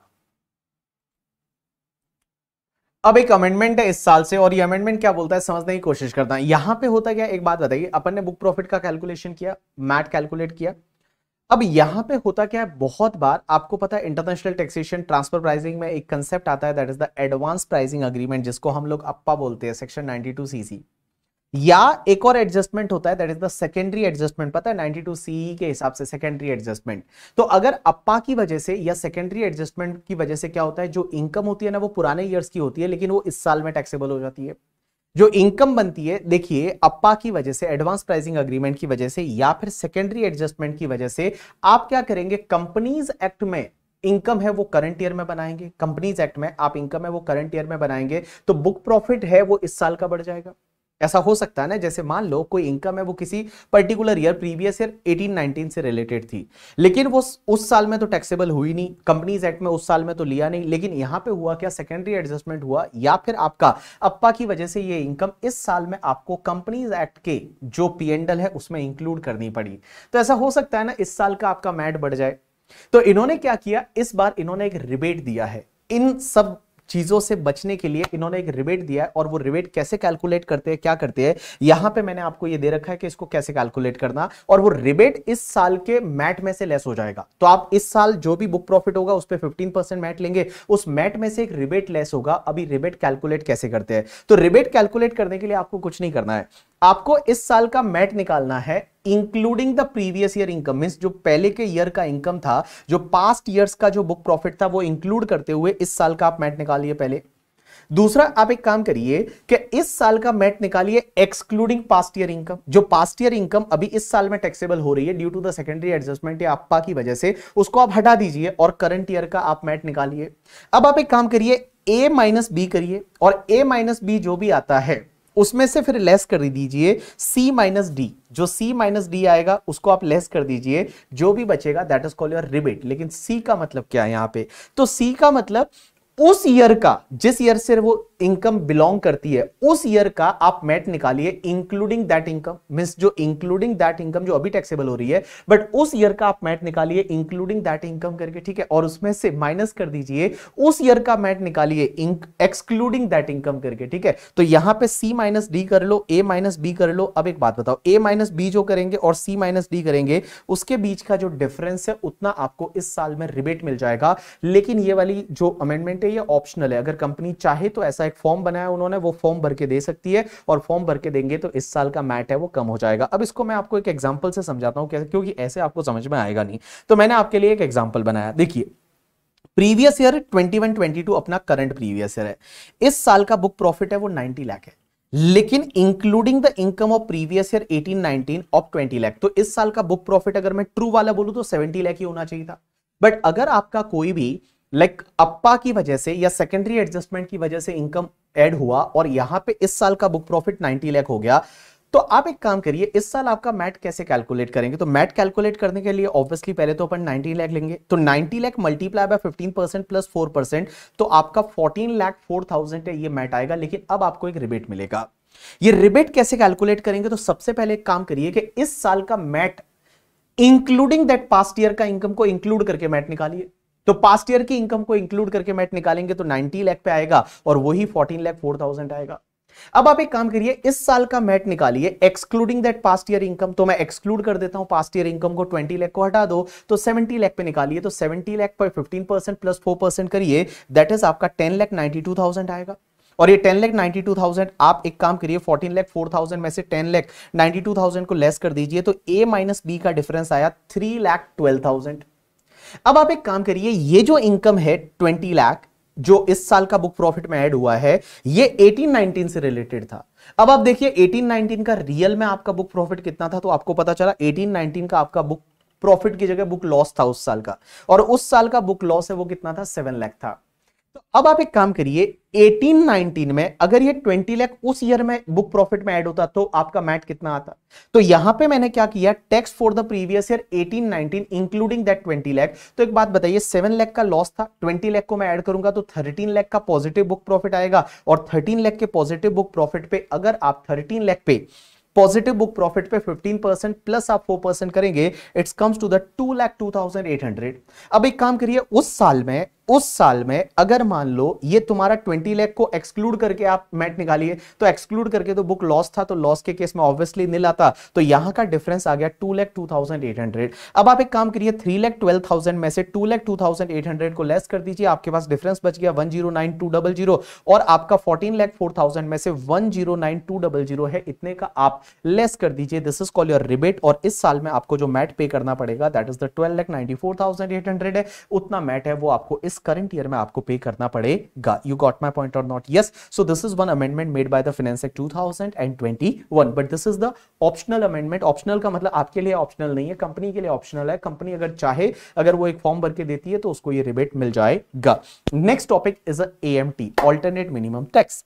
अब एक अमेंडमेंट है इस साल से और ये अमेंडमेंट क्या बोलता है समझने की कोशिश करता है यहां पे होता क्या एक बात बताइए अपन ने बुक प्रॉफिट का कैलकुलेशन किया मैट कैलकुलेट किया अब यहां पे होता क्या है बहुत बार आपको पता है इंटरनेशनल टैक्सेशन ट्रांसफर प्राइसिंग में एक कंसेप्ट आता है that is the advance pricing agreement जिसको हम लोग अप्पा बोलते हैं सेक्शन 92 सीसी या एक और एडजस्टमेंट होता है that is the secondary adjustment पता है 92 सीई e के हिसाब से सेकेंडरी एडजस्टमेंट तो अगर अप्पा की वजह से या सेकेंडरी एडजस्टमेंट की वजह से क्या होता है जो इनकम होती है ना वो पुराने ईयर्स की होती है लेकिन वो इस साल में टैक्सेबल हो जाती है जो इनकम बनती है देखिए अप्पा की वजह से एडवांस प्राइसिंग अग्रीमेंट की वजह से या फिर सेकेंडरी एडजस्टमेंट की वजह से आप क्या करेंगे कंपनीज एक्ट में इनकम है वो करंट ईयर में बनाएंगे कंपनीज एक्ट में आप इनकम है वो करंट ईयर में बनाएंगे तो बुक प्रॉफिट है वो इस साल का बढ़ जाएगा ऐसा हो सकता है ना जैसे मान लो कोई इनकम है वो किसी पर्टिकुलर ईयर प्रीवियस ईयर 1819 से रिलेटेड थी लेकिन वो उस साल में तो टैक्सेबल हुई नहीं कंपनीज एक्ट में उस साल में तो लिया नहीं लेकिन यहां पे हुआ क्या सेकेंडरी एडजस्टमेंट हुआ या फिर आपका अप्पा की वजह से ये इनकम इस साल में आपको कंपनीज एक्ट के जो पीएंडल है उसमें इंक्लूड करनी पड़ी तो ऐसा हो सकता है ना इस साल का आपका मैट बढ़ जाए तो इन्होंने क्या किया इस बार इन्होंने एक रिबेट दिया है इन सब चीज़ों से बचने के लिए इन्होंने एक रिबेट दिया है और वो रिबेट कैसे कैलकुलेट करते हैं क्या करते हैं यहां पे मैंने आपको ये दे रखा है कि इसको कैसे कैलकुलेट करना और वो रिबेट इस साल के मैट में से लेस हो जाएगा तो आप इस साल जो भी बुक प्रॉफिट होगा उस पर फिफ्टीन परसेंट मैट लेंगे उस मैट में से एक रिबेट लेस होगा अभी रिबेट कैलकुलेट कैसे करते हैं तो रिबेट कैलकुलेट करने के लिए आपको कुछ नहीं करना है आपको इस साल का मैट निकालना है including the previous year income mean जो पहले के ईयर का इनकम था जो पास्ट ईयर का जो बुक प्रॉफिट था वो इंक्लूड करते हुए इस साल का आप मैट निकालिए पहले दूसरा आप एक काम करिए कि इस साल का मैट निकालिए एक्सक्लूडिंग पास्ट ईयर इनकम जो पास्ट ईयर इनकम अभी इस साल में टैक्सेबल हो रही है due to the secondary adjustment या आपा की वजह से उसको आप हटा दीजिए और करंट ईयर का आप मैट निकालिए अब आप एक काम करिए ए माइनस बी करिए और ए माइनस बी जो भी आता है उसमें से फिर लेस कर दीजिए सी माइनस डी जो सी माइनस डी आएगा उसको आप लेस कर दीजिए जो भी बचेगा that is call your rebate लेकिन सी का मतलब क्या है यहां पे तो सी का मतलब उस ईयर का जिस ईयर से वो इनकम बिलोंग करती है उस ईयर का आप मैट निकालिए इंक्लूडिंग दैट इनकम मीन जो इंक्लूडिंग दैट इनकम जो अभी टैक्सेबल हो रही है बट उस ईयर का आप मैट निकालिए इंक्लूडिंग दैट इनकम करके ठीक है और उसमें से माइनस कर दीजिए उस ईयर का मेट निकालिए एक्सक्लूडिंग दैट इनकम करके ठीक है तो यहां पर सी माइनस डी कर लो ए माइनस बी कर लो अब एक बात बताओ ए माइनस बी जो करेंगे और सी माइनस डी करेंगे उसके बीच का जो डिफरेंस है उतना आपको इस साल में रिबेट मिल जाएगा लेकिन ये वाली जो अमेंडमेंट पे ये ऑप्शनल है अगर कंपनी चाहे तो ऐसा एक फॉर्म बनाया उन्होंने वो फॉर्म भर के दे सकती है और फॉर्म भर के देंगे तो इस साल का मैट है वो कम हो जाएगा अब इसको मैं आपको एक एग्जाम्पल से समझाता हूँ क्योंकि ऐसे आपको समझ में आएगा नहीं तो मैंने आपके लिए एक एग्जाम्पल बनाया देखिए प्रीवियस ईयर 21 22 अपना करंट प्रीवियस ईयर है इस साल का बुक प्रॉफिट है वो 90 लाख है लेकिन including the income of previous year 18 19 of 20 lakh तो इस साल का बुक प्रॉफिट अगर मैं ट्रू वाला बोलूं तो 70 लाख ही होना चाहिए था बट अगर आपका कोई भी लाइक like, अप्पा की वजह से या सेकेंडरी एडजस्टमेंट की वजह से इनकम एड हुआ और यहां पे इस साल का बुक प्रॉफिट 90 लाख हो गया तो आप एक काम करिए इस साल आपका मैट कैसे कैलकुलेट करेंगे तो मैट कैलकुलेट करने के लिए ऑब्वियसली पहले तो अपन 90 लाख लेंगे तो 90 lakh multiply by 15 percent plus 4 percent तो आपका 14 लाख 4000 है ये मैट आएगा लेकिन अब आपको एक रिबेट मिलेगा ये रिबेट कैसे कैलकुलेट करेंगे तो सबसे पहले एक काम करिए कि इस साल का MAT including that past year का इनकम को इंक्लूड करके मैट निकालिए तो पास्ट ईयर की इनकम को इंक्लूड करके मैट निकालेंगे तो 90 लाख पे आएगा और वही 14 लाख 4000 आएगा अब आप एक काम करिए इस साल का मैट निकालिए excluding that past year income तो मैं एक्सक्लूड कर देता हूं पास्ट ईयर इनकम को 20 लाख को हटा दो तो 70 लाख पे निकालिए तो 70 लाख पर 15 परसेंट प्लस 4 परसेंट करिए दैट इज आपका 10 लाख 92,000 आएगा और ये 10 लाख 92,000 आप एक काम करिए 14 लाख 4,000 में से 10 लाख 92,000 को लेस कर दीजिए तो ए माइनस बी का डिफरेंस आया थ्री लाख ट्वेल्व थाउजेंड अब आप एक काम करिए ये जो इनकम है ट्वेंटी लाख जो इस साल का बुक प्रॉफिट में ऐड हुआ है ये 1819 से रिलेटेड था अब आप देखिए 1819 का रियल में आपका बुक प्रॉफिट कितना था तो आपको पता चला 1819 का आपका बुक प्रॉफिट की जगह बुक लॉस था उस साल का और उस साल का बुक लॉस है वो कितना था सेवन लाख था तो अब आप एक काम करिए 1819 में अगर ये 20 लाख उस ईयर में बुक प्रॉफिट में ऐड होता तो आपका मैट कितना आता तो यहां पे मैंने क्या किया tax for the previous year 1819 including that 20 lakh तो एक बात बताइए 7 लाख का लॉस था 20 लाख को मैं ऐड करूंगा तो 13 लाख का पॉजिटिव बुक प्रॉफिट आएगा और 13 लाख के पॉजिटिव बुक प्रॉफिट पे अगर आप 13 लाख पे पॉजिटिव बुक प्रॉफिट पे 15 परसेंट प्लस आप 4 परसेंट करेंगे it's comes to the 2 lakh 2,800 अब एक काम करिए उस साल में उस साल में अगर मान लो ये तुम्हारा 20 लाख को एक्सक्लूड करके आप मैट निकालिए तो एक्सक्लूड करके तो बुक लॉस था तो लॉस के केस में ऑब्वियसली नील आता तो यहां का डिफरेंस आ गया टू लैख टू अब आप एक काम करिए थ्री लैख ट्वेल्व थाउजेंड में से two lakh two thousand eight hundred को लेस कर दीजिए आपके पास डिफरेंस बच गया one zero nine two double zero और आपका फोर्टीन लैख फोर थाउजेंड में से one zero nine two double zero है इतने का आप लेस कर दीजिए this is call your rebate और इस साल में आपको जो मैट पे करना पड़ेगा that is the twelve lakh ninety four thousand eight hundred है उतना मैट है वो आपको इस करंट ईयर में आपको पे करना पड़ेगा यू गॉट माई पॉइंट और not yes so this is one amendment made by the finance act two thousand and twenty one but this is the optional amendment optional का मतलब आपके लिए ऑप्शनल नहीं है कंपनी के लिए ऑप्शनल है कंपनी अगर चाहे अगर वो एक फॉर्म भर के देती है तो उसको ये रिबेट मिल जाएगा next topic is A M T alternate minimum tax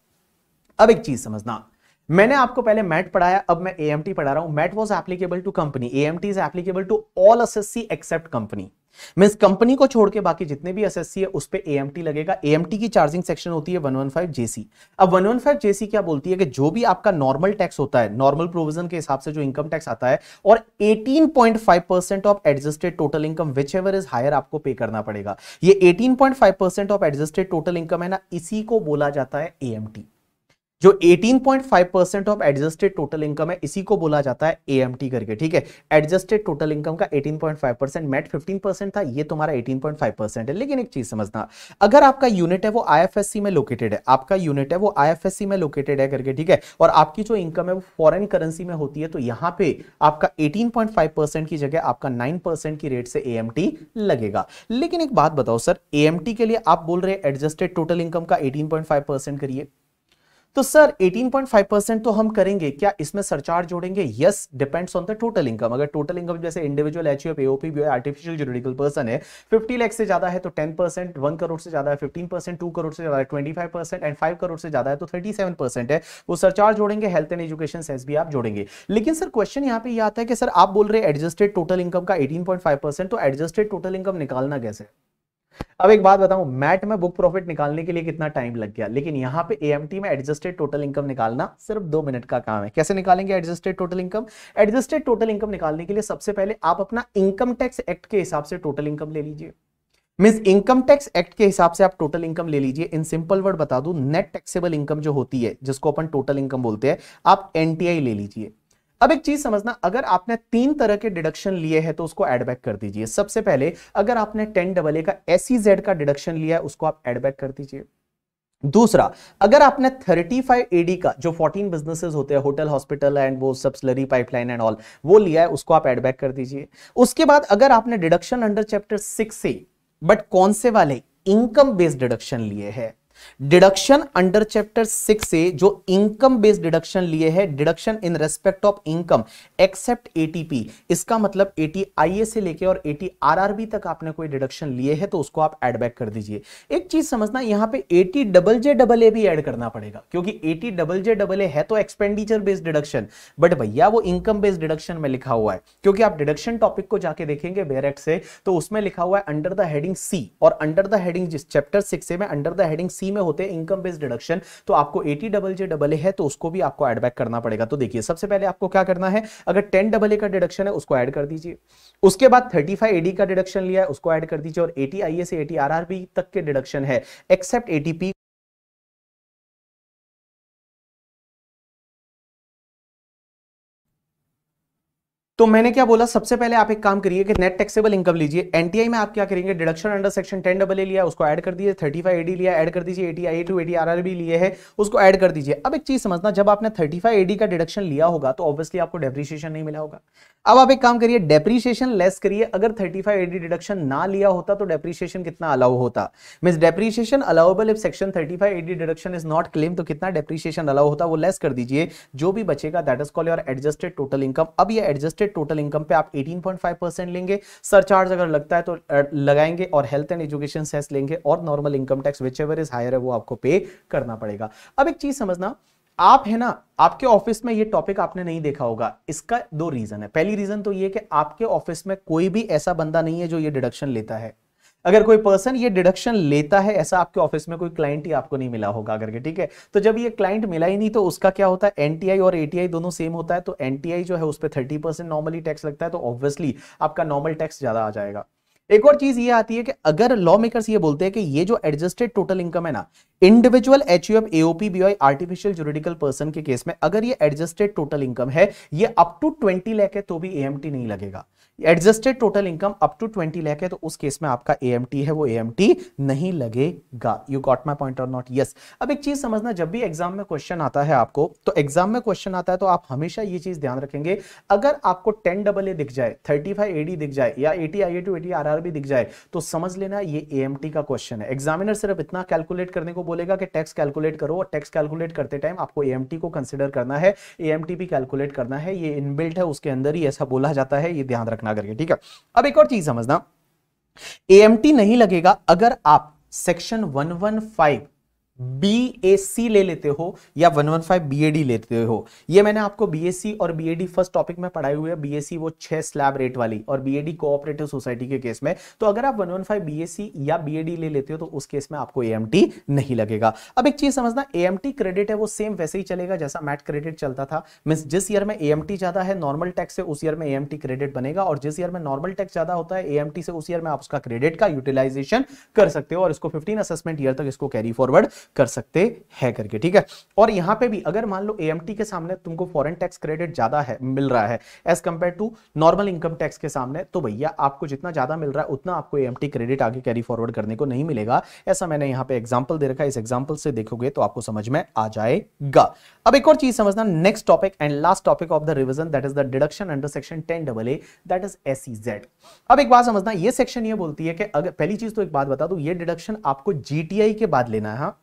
अब एक चीज समझना मैंने आपको पहले मैट पढ़ाया अब मैं एएमटी पढ़ा रहा हूं MAT was applicable to company AMT is applicable to all assessee except company means company को छोड़ के बाकी जितने भी एसएससी है उस पर ए लगेगा ए की चार्जिंग सेक्शन होती है वन वन 115 जेसी अब वन वन 115 जेसी क्या बोलती है कि जो भी आपका नॉर्मल टैक्स होता है नॉर्मल प्रोविजन के हिसाब से जो इनकम टैक्स आता है और eighteen point five percent of adjusted total income whichever is higher आपको पे करना पड़ेगा ये 18.5 percent of adjusted total income है ना इसी को बोला जाता है एएमटी जो 18.5 percent of adjusted total income है इसी को बोला जाता है ए करके ठीक है एडजस्टेड टोटल इनकम का 18.5 परसेंट मैट 15 परसेंट था ये तुम्हारा 18.5 परसेंट है लेकिन एक चीज समझना अगर आपका यूनिट है वो आईएफएससी में लोकेटेड है आपका यूनिट है वो आईएफएससी में लोकेटेड है करके ठीक है और आपकी जो इनकम है वो फॉरन करेंसी में होती है तो यहाँ पे आपका एटीन की जगह आपका नाइन की रेट से ए लगेगा लेकिन एक बात बताओ सर ए के लिए आप बोल रहे एडजस्टेड टोटल इनकम का एटीन करिए तो सर 18.5 परसेंट तो हम करेंगे क्या इसमें सरचार्ज जोड़ेंगे yes depends on the total income अगर टोटल इनकम जैसे इंडिविजुअल एच एओपी भी आर्टिफिशियल जुडिकल पर्सन है फिफ्टी लैख से ज्यादा है तो टेन परसेंट वन करोड़ से ज्यादा है फिफ्टीन परसेंट टू करोड़ से ज्यादा है twenty five percent and five crore से ज्यादा है तो थर्टी सेवन परसेंट है वो सरचार्ज जोड़ेंगे हेल्थ एंड एजुकेशन सेस भी आप जोड़ेंगे लेकिन सर क्वेश्चन यहाँ पे आता है कि सर आप बोल रहे एडजस्टेड टोटल इनकम का एटीन पॉइंट फाइव परसेंट तो एडजस्टेड टोटल इनकम निकालना कैसे अब एक बात बताऊं मैट में बुक प्रॉफिट निकालने के लिए कितना टाइम लग गया लेकिन यहां पे एएमटी में एडजस्टेड टोटल इनकम निकालना सिर्फ दो मिनट का काम है कैसे निकालेंगे adjusted total income adjusted total income निकालने के लिए सबसे पहले आप अपना इनकम टैक्स एक्ट के हिसाब से टोटल इनकम ले लीजिए मीन इनकम टैक्स एक्ट के हिसाब से आप टोटल इनकम ले लीजिए इन सिंपल वर्ड बता दू नेट टैक्सेबल इनकम जो होती है जिसको अपन टोटल इनकम बोलते हैं आप एनटीआई ले लीजिए अब एक चीज समझना अगर आपने तीन तरह के डिडक्शन लिए हैं तो उसको एडबैक कर दीजिए सबसे पहले अगर आपने टेन डबल ए का जेड e का डिडक्शन लिया है उसको आप एडबैक कर दीजिए दूसरा अगर आपने 35 एडी का जो 14 बिजनेसेस होते हैं होटल हॉस्पिटल एंड वो सब्सिलरी पाइपलाइन एंड ऑल वो लिया है उसको आप एडबैक कर दीजिए उसके बाद अगर आपने डिडक्शन अंडर चैप्टर सिक्स से बट कौन से वाले इनकम बेस्ड डिडक्शन लिए हैं डिडक्शन अंडर चैप्टर सिक्स से जो इनकम बेस्ड डिडक्शन लिए है deduction in respect of income except eighty P इसका मतलब एटीआईए से लेके और एटी एटीआरआरबी तक आपने कोई डिडक्शन लिए है तो उसको आप एड बैक कर दीजिए एक चीज समझना यहां पे eighty double J double A भी एड करना पड़ेगा क्योंकि eighty double J double A है तो एक्सपेंडिचर बेस्ड डिडक्शन बट भैया वो इनकम बेस्ड डिडक्शन में लिखा हुआ है क्योंकि आप डिडक्शन टॉपिक को जाके देखेंगे बेयर एक्ट से तो उसमें लिखा हुआ है अंडर द हेडिंग सी और अंडर द हेडिंग जिस चैप्टर सिक्स में अंडर द हेडिंग सी में होते हैं इनकम बेस्ड डिडक्शन तो आपको eighty double J double A है तो उसको भी आपको एडबैक करना पड़ेगा तो देखिए सबसे पहले आपको क्या करना है अगर टेन डबल ए का डिडक्शन है उसको ऐड कर दीजिए उसके बाद थर्टी फाइव एडी का डिडक्शन लिया है उसको ऐड कर दीजिए और एटी आई ए से एटी आर आर बी तक के डिडक्शन है एक्सेप्ट एटीपी तो मैंने क्या बोला सबसे पहले आप एक काम करिए कि नेट टैक्सेबल इनकम लीजिए एनटीआई में आप क्या करेंगे deduction under section ten double A लिया उसको ऐड कर दीजिए थर्टी फाइव एडी लिया ऐड कर दीजिए eighty I to eighty R R B लिए है उसको ऐड कर दीजिए अब एक चीज समझना जब आपने थर्टी फाइव एडी का डिडक्शन लिया होगा तो ऑब्वियसली आपको डेप्रीशिएशन नहीं मिला होगा अब आप एक काम करिए डेप्रीशिएशन लेस करिए अगर थर्टी फाइव एडी डिडक्शन ना लिया होता तो डेप्रीशिएशन कितना अलाउ होता mean depreciation allowable if section thirty five AD deduction is not claim तो कितना डेप्रीशिएशन अलाउ होता वो लेस कर दीजिए जो भी बचेगा that is call your adjusted total income अब ये एडजस्टेड एडजस्टेड टोटल इनकम पे आप 18.5 परसेंट लेंगे सरचार्ज अगर लगता है तो लगाएंगे और हेल्थ एंड एजुकेशन सेस लेंगे और normal income tax whichever is higher है वो आपको पे करना पड़ेगा अब एक चीज समझना आप है ना आपके ऑफिस में ये टॉपिक आपने नहीं देखा होगा इसका दो रीजन है पहली रीजन तो ये कि आपके ऑफिस में कोई भी ऐसा बंदा नहीं है जो ये डिडक्शन लेता है अगर कोई पर्सन ये डिडक्शन लेता है ऐसा आपके ऑफिस में कोई क्लाइंट ही आपको नहीं मिला होगा के ठीक है तो जब ये क्लाइंट मिला ही नहीं तो उसका क्या होता है एनटीआई और एटीआई दोनों सेम होता है तो एनटीआई जो है उस पर थर्टी परसेंट नॉर्मली टैक्स लगता है तो ऑब्वियसली आपका नॉर्मल टैक्स ज्यादा आ जाएगा एक और चीज ये आती है कि अगर लॉ मेकर्स ये बोलते हैं कि ये जो एडजस्टेड टोटल इनकम है ना individual H U F AOP BOI artificial juridical person के केस में अगर ये एडजस्टेड टोटल इनकम है ये अप टू ट्वेंटी लैख है तो भी एएमटी नहीं लगेगा adjusted total income up to twenty lakh है तो उस केस में आपका एएमटी है वो एएमटी नहीं लगेगा यू गॉट माई पॉइंट और नॉट यस अब एक चीज समझना जब भी एग्जाम में क्वेश्चन आता है आपको तो एग्जाम में क्वेश्चन आता है तो आप हमेशा ये चीज ध्यान रखेंगे अगर आपको टेन डबल ए दिख जाए थर्टी फाइव एडी दिख जाए या eighty I A to eighty R error भी दिख जाए तो समझ लेना ये ए का क्वेश्चन है एग्जामिनर सिर्फ इतना कैलकुलेट करने को बोलेगा कि टैक्स कैलकुलेट करो और टैक्स कैलकुलेट करते टाइम आपको ए को कंसिडर करना है ए भी कैलकुलेट करना है ये इनबिल्ट है उसके अंदर ही ऐसा बोला जाता है ये ध्यान रखना करके ठीक है अब एक और चीज समझना ए नहीं लगेगा अगर आप सेक्शन 115 बी ले लेते हो या 115 वन फाइव लेते हो ये मैंने आपको बी और बी ए फर्स्ट टॉपिक में पढ़ाई हुई है बी वो छह स्लैब रेट वाली और बी एडी कोऑपरेटिव सोसाइटी के केस में तो अगर आप 115 वन फाइव या बी ले लेते हो तो उस केस में आपको ए नहीं लगेगा अब एक चीज समझना ए क्रेडिट है वो सेम वैसे ही चलेगा जैसा मैट क्रेडिट चलता था मीन्स जिस ईयर में ए ज्यादा है नॉर्मल टैक्स से उस ईयर में ए क्रेडिट बनेगा और जिस ईयर में नॉर्मल टैक्स ज्यादा होता है ए से उस ईयर में आप उसका क्रेडिट का यूटिलाइजेशन कर सकते हो और इसको फिफ्टीन असेसमेंट ईयर तक इसको कैरी फॉरवर्ड कर सकते हैं करके ठीक है और यहां पे भी अगर मान लो ए के सामने तुमको फॉरेन टैक्स क्रेडिट ज्यादा है मिल रहा है as compare to normal income tax के सामने तो भैया आपको जितना ज्यादा मिल रहा है उतना आपको ए क्रेडिट आगे कैरी फॉरवर्ड करने को नहीं मिलेगा ऐसा मैंने यहां पर एग्जाम्पल दे रखा है इस एग्जाम्पल से देखोगे तो आपको समझ में आ जाएगा अब एक और चीज समझना next topic and last topic of the revision that is the deduction under section ten double A that is S अब एक बात समझना ये सेक्शन ये बोलती है कि अगर पहली चीज तो एक बात बता दू ये डिडक्शन आपको जीटीआई के बाद लेना है हाँ?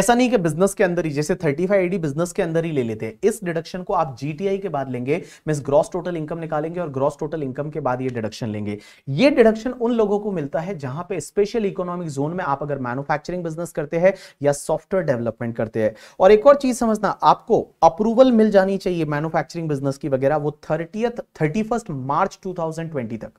ऐसा नहीं कि बिजनेस के अंदर ही जैसे थर्टी फाइव आईडी बिजनेस के अंदर ही ले लेते हैं इस डिडक्शन को आप जीटीआई के बाद लेंगे मीन ग्रॉस टोटल इनकम निकालेंगे और ग्रॉस टोटल इनकम के बाद ये डिडक्शन लेंगे ये डिडक्शन उन लोगों को मिलता है जहां पे स्पेशल इकोनॉमिक जोन में आप अगर मैन्युफैक्चरिंग बिजनेस करते हैं या सॉफ्टवेयर डेवलपमेंट करते हैं और एक और चीज समझना आपको अप्रूवल मिल जानी चाहिए मैन्युफैक्चरिंग बिजनेस की वगैरह वो थर्टी थर्टी मार्च टू तक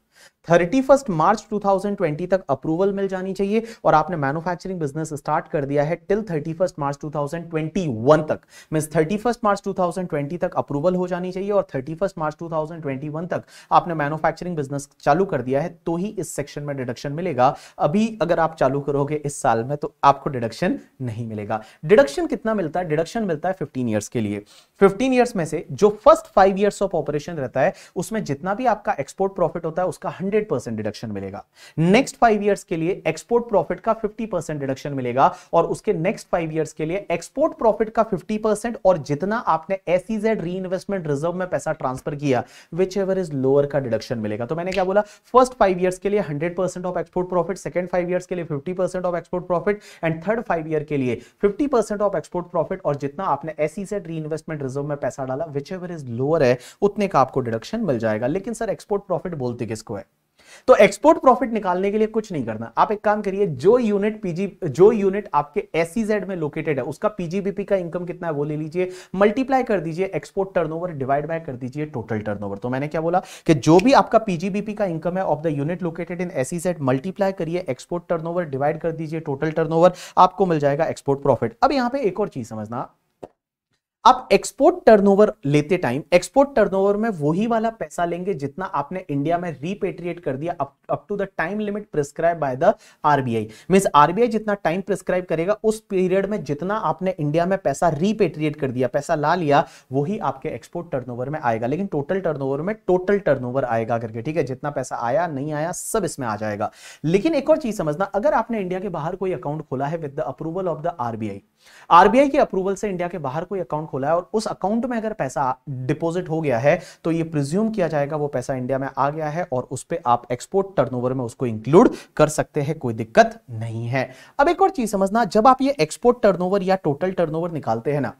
थर्टी फर्स्ट मार्च 2020 तक अप्रूवल मिल जानी चाहिए और आपने मैन्युफैक्चरिंग बिजनेस स्टार्ट कर दिया है टिल थर्टी फर्स्ट मार्च 2021 तक मीन थर्टी फर्स्ट मार्च 2020 तक अप्रूवल हो जानी चाहिए और थर्टी फर्स्ट मार्च 2021 तक आपने मैन्युफैक्चरिंग बिजनेस चालू कर दिया है तो ही इस सेक्शन में डिडक्शन मिलेगा अभी अगर आप चालू करोगे इस साल में तो आपको डिडक्शन नहीं मिलेगा डिडक्शन कितना मिलता है डिडक्शन मिलता है फिफ्टीन ईयर्स के लिए फिफ्टीन ईयर्स में से जो first five years of operation रहता है उसमें जितना भी आपका एक्सपोर्ट प्रॉफिट होता है उसका हंड्रेड परसेंट डिडक्शन मिलेगा नेक्स्ट फाइव ईयर्स के लिए एक्सपोर्ट प्रॉफिट का फिफ्टी परसेंट डिडक्शन मिलेगा और उसके नेक्स्ट फाइव ईयर्स के लिए एक्सपोर्ट प्रॉफिट का फिफ्टी परसेंट और जितना आपने एसईजेड री इन्वेस्टमेंट रिजर्व में पैसा ट्रांसफर किया विच एवर इज लोअर का डिडक्शन मिलेगा तो मैंने क्या बोला फर्स्ट फाइव ईयर्स के लिए hundred percent of export profit second five years के लिए fifty percent of export profit and third five year के लिए fifty percent of export profit और जितना आपने एसईजेड री इन्वेस्टमेंट रिजर्व में पैसा डाला विच एवर इज लोअर है उतने का आपको डिडक्शन मिल जाएगा लेकिन सर एक्सपोर्ट प्रॉफिट बोलते किसको है तो एक्सपोर्ट प्रॉफिट निकालने के लिए कुछ नहीं करना आप एक काम करिए जो यूनिट पीजी जो यूनिट आपके एसीजेड e में लोकेटेड है उसका पीजीबीपी का इनकम कितना है वो ले लीजिए मल्टीप्लाई कर दीजिए एक्सपोर्ट टर्नओवर डिवाइड बाय कर दीजिए टोटल टर्नओवर तो मैंने क्या बोला कि जो भी आपका पीजीबीपी का इनकम है of the unit located in SEZ multiply करिए एक्सपोर्ट टर्न डिवाइड कर दीजिए टोटल टर्न आपको मिल जाएगा एक्सपोर्ट प्रॉफिट अब यहां पर एक और चीज समझना आप एक्सपोर्ट टर्नओवर लेते टाइम एक्सपोर्ट टर्नओवर में वही वाला पैसा लेंगे जितना आपने इंडिया में रिपेट्रिएट कर दिया up to the time limit prescribed by the RBI mean RBI जितना टाइम प्रिस्क्राइब करेगा उस पीरियड में जितना आपने इंडिया में पैसा रिपेट्रिएट कर दिया पैसा ला लिया वही आपके एक्सपोर्ट टर्न में आएगा लेकिन टोटल टर्न में टोटल टर्न आएगा करके ठीक है जितना पैसा आया नहीं आया सब इसमें आ जाएगा लेकिन एक और चीज समझना अगर आपने इंडिया के बाहर कोई अकाउंट खोला है with the approval of the RBI RBI के अप्रूवल से इंडिया के बाहर कोई अकाउंट खोला है और उस अकाउंट में अगर पैसा डिपॉजिट हो गया है तो ये प्रिज्यूम किया जाएगा वो पैसा इंडिया में आ गया है और उस पर आप एक्सपोर्ट टर्नओवर में उसको इंक्लूड कर सकते हैं कोई दिक्कत नहीं है अब एक और चीज समझना जब आप ये एक्सपोर्ट टर्नओवर या टोटल टर्नओवर निकालते हैं ना